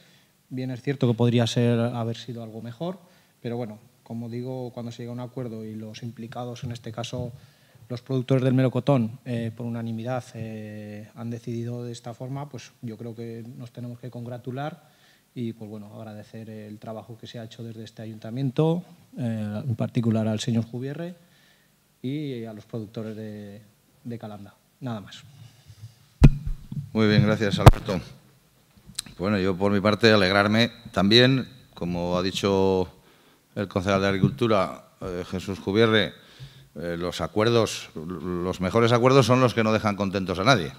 Bien es cierto que podría ser, haber sido algo mejor, pero bueno, como digo, cuando se llega a un acuerdo y los implicados, en este caso los productores del melocotón, eh, por unanimidad han decidido de esta forma, pues yo creo que nos tenemos que congratular y pues bueno, agradecer el trabajo que se ha hecho desde este ayuntamiento, en particular al señor Jubierre y a los productores de, de Calanda. Nada más. Muy bien, gracias Alberto. Bueno, yo por mi parte alegrarme también, como ha dicho el concejal de Agricultura, eh, Jesús Cubierre, eh, los acuerdos, los mejores acuerdos son los que no dejan contentos a nadie.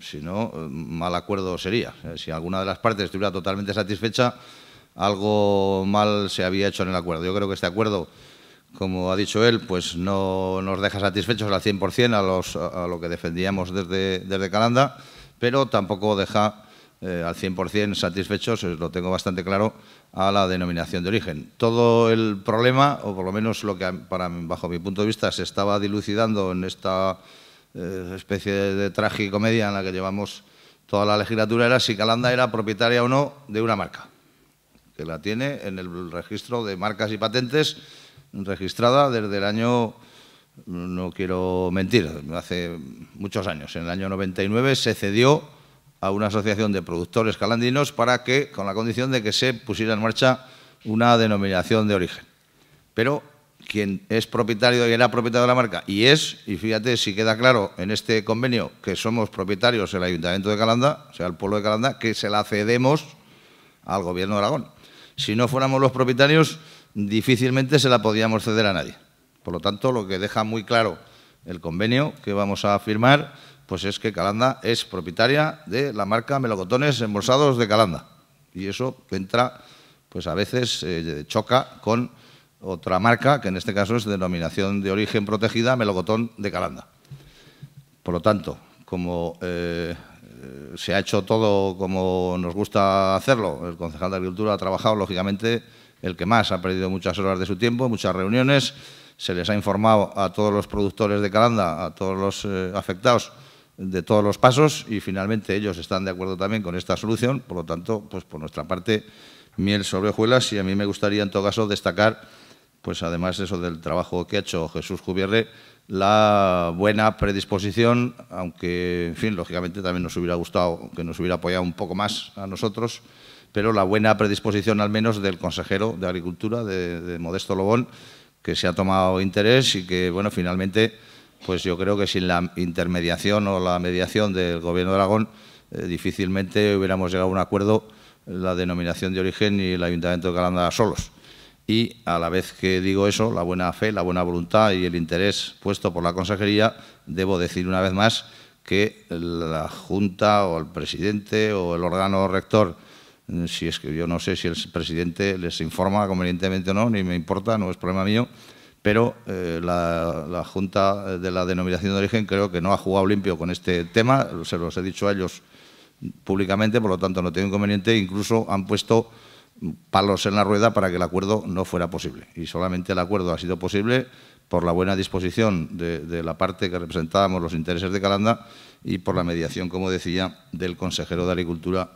Si no, mal acuerdo sería. Eh, si alguna de las partes estuviera totalmente satisfecha, algo mal se había hecho en el acuerdo. Yo creo que este acuerdo como ha dicho él, pues no nos deja satisfechos al 100% a, los, a lo que defendíamos desde, Calanda, pero tampoco deja eh, al 100% satisfechos, lo tengo bastante claro, a la denominación de origen. Todo el problema, o por lo menos lo que para, bajo mi punto de vista se estaba dilucidando en esta eh, especie de, de tragicomedia en la que llevamos toda la legislatura, era si Calanda era propietaria o no de una marca, que la tiene en el registro de marcas y patentes registrada desde el año, no quiero mentir, hace muchos años, en el año 99 se cedió a una asociación de productores calandinos para que, con la condición de que se pusiera en marcha una denominación de origen. Pero quien es propietario y era propietario de la marca, y es, y fíjate si queda claro en este convenio que somos propietarios el Ayuntamiento de Calanda, o sea, el pueblo de Calanda, que se la cedemos al Gobierno de Aragón. Si no fuéramos los propietarios, difícilmente se la podíamos ceder a nadie. Por lo tanto, lo que deja muy claro el convenio que vamos a firmar, pues es que Calanda es propietaria de la marca Melocotones Embolsados de Calanda. Y eso entra, pues a veces eh, choca con otra marca, que en este caso es denominación de origen protegida, Melocotón de Calanda. Por lo tanto, como eh, eh, se ha hecho todo como nos gusta hacerlo, el concejal de Agricultura ha trabajado, lógicamente, el que más ha perdido muchas horas de su tiempo, muchas reuniones. Se les ha informado a todos los productores de Calanda, a todos los eh, afectados de todos los pasos y finalmente ellos están de acuerdo también con esta solución. Por lo tanto, pues por nuestra parte, miel sobre hojuelas y a mí me gustaría en todo caso destacar, pues además eso del trabajo que ha hecho Jesús Jubierre, la buena predisposición, aunque, en fin, lógicamente también nos hubiera gustado que nos hubiera apoyado un poco más a nosotros pero la buena predisposición al menos del consejero de Agricultura, de, Modesto Lobón, que se ha tomado interés y que, bueno, finalmente, pues yo creo que sin la intermediación o la mediación del Gobierno de Aragón, eh, difícilmente hubiéramos llegado a un acuerdo la denominación de origen y el Ayuntamiento de Calanda solos. Y a la vez que digo eso, la buena fe, la buena voluntad y el interés puesto por la Consejería, debo decir una vez más que la Junta o el presidente o el órgano rector si es que yo no sé si el presidente les informa convenientemente o no, ni me importa, no es problema mío, pero eh, la, Junta de la Denominación de Origen creo que no ha jugado limpio con este tema, se los he dicho a ellos públicamente, por lo tanto no tengo inconveniente, incluso han puesto palos en la rueda para que el acuerdo no fuera posible. Y solamente el acuerdo ha sido posible por la buena disposición de, de la parte que representábamos los intereses de Calanda y por la mediación, como decía, del consejero de Agricultura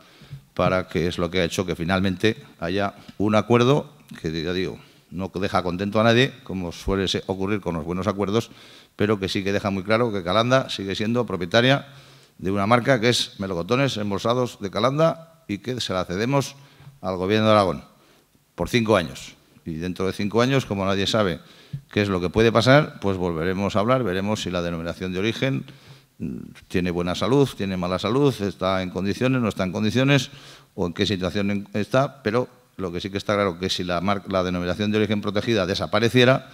para que es lo que ha hecho que finalmente haya un acuerdo que, ya digo, no deja contento a nadie, como suele ocurrir con los buenos acuerdos, pero que sí que deja muy claro que Calanda sigue siendo propietaria de una marca que es Melocotones Embolsados de Calanda y que se la cedemos al Gobierno de Aragón por cinco años. Y dentro de cinco años, como nadie sabe qué es lo que puede pasar, pues volveremos a hablar, veremos si la denominación de origen tiene buena salud, tiene mala salud, está en condiciones, no está en condiciones o en qué situación está, pero lo que sí que está claro es que si la, marca, la denominación de origen protegida desapareciera,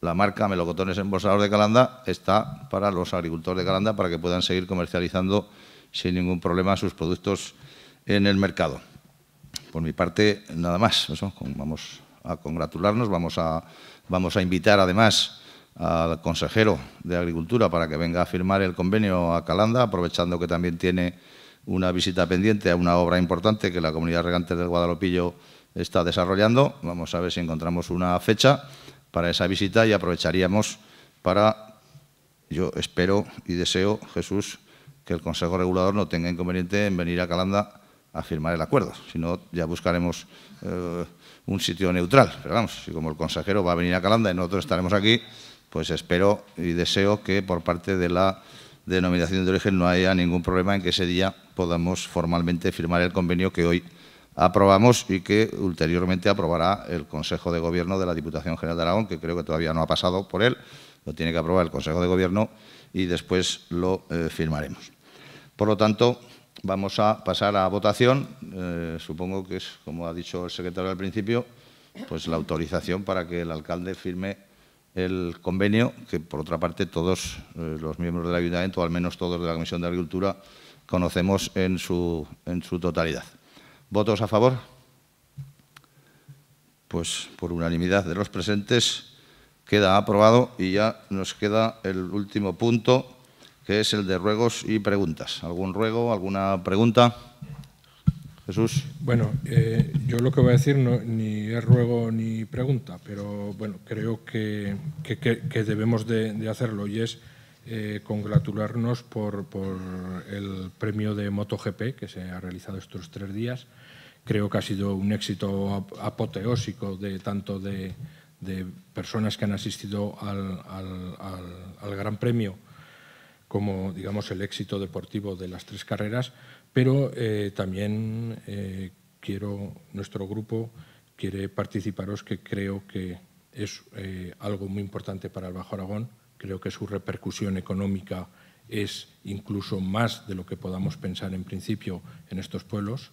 la marca Melocotones Embolsador de Calanda está para los agricultores de Calanda para que puedan seguir comercializando sin ningún problema sus productos en el mercado. Por mi parte, nada más. vamos a congratularnos, vamos a, vamos a invitar además al consejero de Agricultura para que venga a firmar el convenio a Calanda, aprovechando que también tiene una visita pendiente a una obra importante que la comunidad regante del Guadalopillo está desarrollando. Vamos a ver si encontramos una fecha para esa visita y aprovecharíamos para, yo espero y deseo, Jesús, que el Consejo Regulador no tenga inconveniente en venir a Calanda a firmar el acuerdo. Si no, ya buscaremos eh, un sitio neutral. Pero vamos, si como el consejero va a venir a Calanda y nosotros estaremos aquí, pues espero y deseo que por parte de la denominación de origen no haya ningún problema en que ese día podamos formalmente firmar el convenio que hoy aprobamos y que ulteriormente aprobará el Consejo de Gobierno de la Diputación General de Aragón, que creo que todavía no ha pasado por él, lo tiene que aprobar el Consejo de Gobierno y después lo eh, firmaremos. Por lo tanto, vamos a pasar a votación. Eh, supongo que es, como ha dicho el secretario al principio, pues la autorización para que el alcalde firme el convenio, que por otra parte todos eh, los miembros del ayuntamiento, o al menos todos de la Comisión de Agricultura, conocemos en su, en su totalidad. ¿Votos a favor? Pues por unanimidad de los presentes queda aprobado y ya nos queda el último punto, que es el de ruegos y preguntas. ¿Algún ruego, alguna pregunta? Jesús. Bueno, eh, yo lo que voy a decir no, ni es ruego ni pregunta, pero bueno, creo que, debemos de, hacerlo y es eh, congratularnos por, el premio de MotoGP que se ha realizado estos tres días. Creo que ha sido un éxito apoteósico de tanto de, personas que han asistido al, al, al Gran Premio como digamos el éxito deportivo de las tres carreras pero eh, también eh, quiero, nuestro grupo quiere participaros que creo que es eh, algo muy importante para el Bajo Aragón. Creo que su repercusión económica es incluso más de lo que podamos pensar en principio en estos pueblos,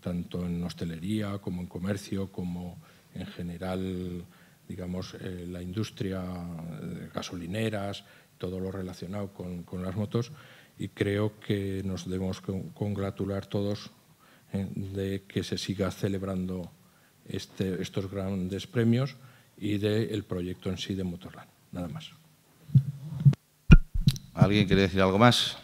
tanto en hostelería como en comercio, como en general, digamos, la industria gasolineras, todo lo relacionado con las motos y creo que nos debemos congratular todos eh, de que se siga celebrando este, estos grandes premios y del proyecto en sí de Motorland. Nada más. ¿Alguien quiere decir algo más?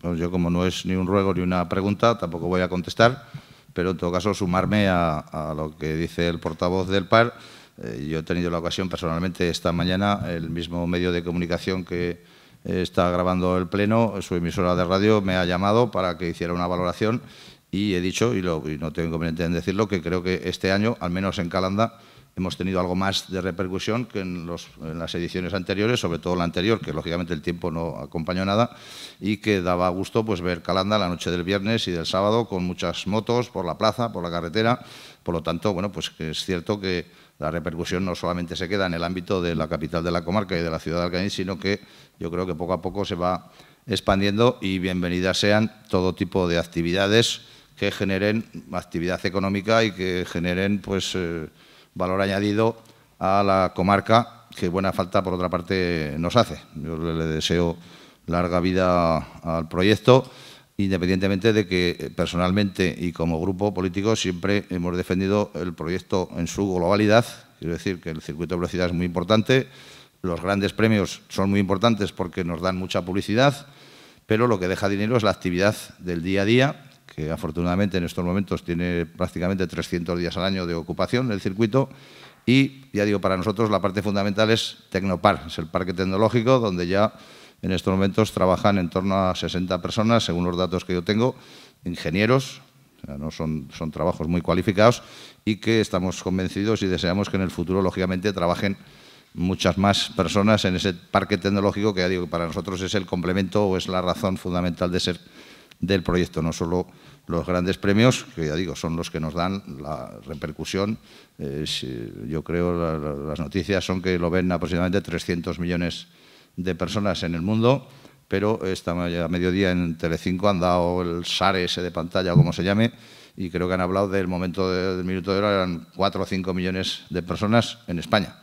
Pues yo como no es ni un ruego ni una pregunta, tampoco voy a contestar, pero en todo caso sumarme a, lo que dice el portavoz del PAR. Eh, yo he tenido la ocasión personalmente esta mañana, el mismo medio de comunicación que, está grabando el pleno, su emisora de radio me ha llamado para que hiciera una valoración y he dicho, y, no tengo inconveniente en decirlo, que creo que este año, al menos en Calanda, hemos tenido algo más de repercusión que en, los, las ediciones anteriores, sobre todo la anterior, que lógicamente el tiempo no acompañó nada, y que daba gusto pues, ver Calanda la noche del viernes y del sábado con muchas motos por la plaza, por la carretera. Por lo tanto, bueno, pues es cierto que la repercusión no solamente se queda en el ámbito de la capital de la comarca y de la ciudad de Alcañiz, sino que yo creo que poco a poco se va expandiendo y bienvenidas sean todo tipo de actividades que generen actividad económica y que generen pues eh, valor añadido a la comarca que buena falta por otra parte nos hace. Yo le deseo larga vida al proyecto independientemente de que eh, personalmente y como grupo político siempre hemos defendido el proyecto en su globalidad, quiero decir que el circuito de velocidad es muy importante, los grandes premios son muy importantes porque nos dan mucha publicidad, pero lo que deja dinero es la actividad del día a día, que afortunadamente en estos momentos tiene prácticamente 300 días al año de ocupación el circuito, y ya digo, para nosotros la parte fundamental es Tecnopar, es el parque tecnológico donde ya en estos momentos trabajan en torno a 60 personas, según los datos que yo tengo, ingenieros, no son, son trabajos muy cualificados y que estamos convencidos y deseamos que en el futuro, lógicamente, trabajen muchas más personas en ese parque tecnológico que ya digo para nosotros es el complemento o es la razón fundamental de ser del proyecto, no solo los grandes premios, que ya digo, son los que nos dan la repercusión. Eh, yo creo las noticias son que lo ven aproximadamente 300 millones de de personas en el mundo, pero esta a mediodía en Telecinco han dado el SAR ese de pantalla o como se llame, y creo que han hablado del momento del minuto de hora, eran 4 o 5 millones de personas en España.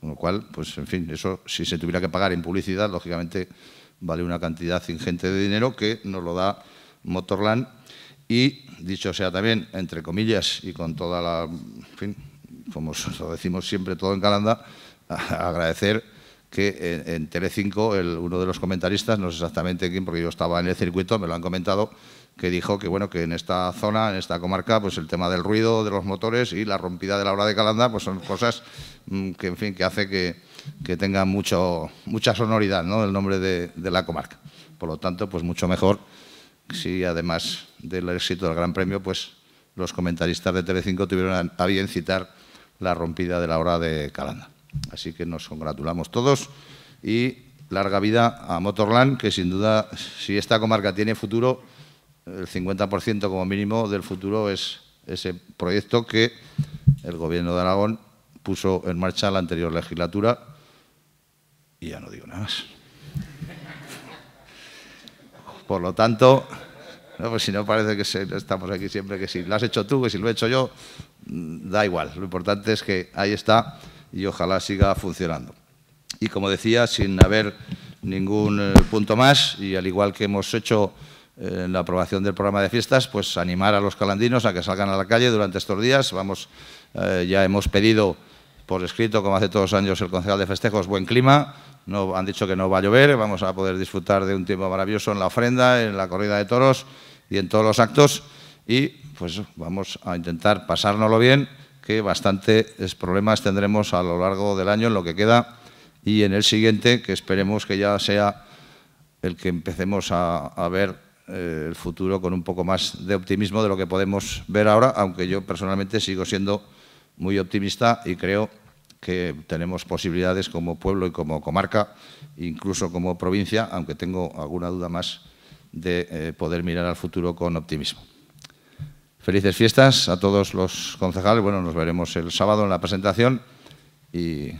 Con lo cual, pues en fin, eso si se tuviera que pagar en publicidad, lógicamente vale una cantidad ingente de dinero que nos lo da Motorland. Y dicho sea también, entre comillas, y con toda la, en fin, como lo decimos siempre todo en Calanda, agradecer que en, Telecinco uno de los comentaristas, no sé exactamente quién, porque yo estaba en el circuito, me lo han comentado, que dijo que bueno que en esta zona, en esta comarca, pues el tema del ruido de los motores y la rompida de la hora de Calanda, pues son cosas mm, que en fin que hace que, que tenga mucho mucha sonoridad, ¿no? El nombre de, de, la comarca. Por lo tanto, pues mucho mejor si además del éxito del Gran Premio, pues los comentaristas de Telecinco tuvieron a bien citar la rompida de la hora de Calanda. Así que nos congratulamos todos y larga vida a Motorland, que sin duda, si esta comarca tiene futuro, el 50% como mínimo del futuro es ese proyecto que el Gobierno de Aragón puso en marcha la anterior legislatura y ya no digo nada más. Por lo tanto, pues si no parece que estamos aquí siempre que si lo has hecho tú, que si lo he hecho yo, mm, da igual. Lo importante es que ahí está y ojalá siga funcionando. Y como decía, sin haber ningún eh, punto más, y al igual que hemos hecho eh, en la aprobación del programa de fiestas, pues animar a los calandinos a que salgan a la calle durante estos días. Vamos, eh, ya hemos pedido por escrito, como hace todos los años el concejal de festejos, buen clima. No, han dicho que no va a llover, vamos a poder disfrutar de un tiempo maravilloso en la ofrenda, en la corrida de toros y en todos los actos. Y pues vamos a intentar pasárnoslo bien que bastantes problemas tendremos a lo largo del año en lo que queda y en el siguiente, que esperemos que ya sea el que empecemos a, ver eh, el futuro con un poco más de optimismo de lo que podemos ver ahora, aunque yo personalmente sigo siendo muy optimista y creo que tenemos posibilidades como pueblo y como comarca, incluso como provincia, aunque tengo alguna duda más de eh, poder mirar al futuro con optimismo. Felices fiestas a todos los concejales. Bueno, nos veremos el sábado en la presentación y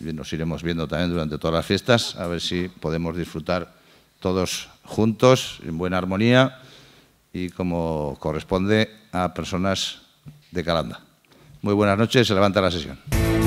nos iremos viendo también durante todas las fiestas, a ver si podemos disfrutar todos juntos, en buena armonía y como corresponde a personas de Calanda. Muy buenas noches, se levanta la sesión.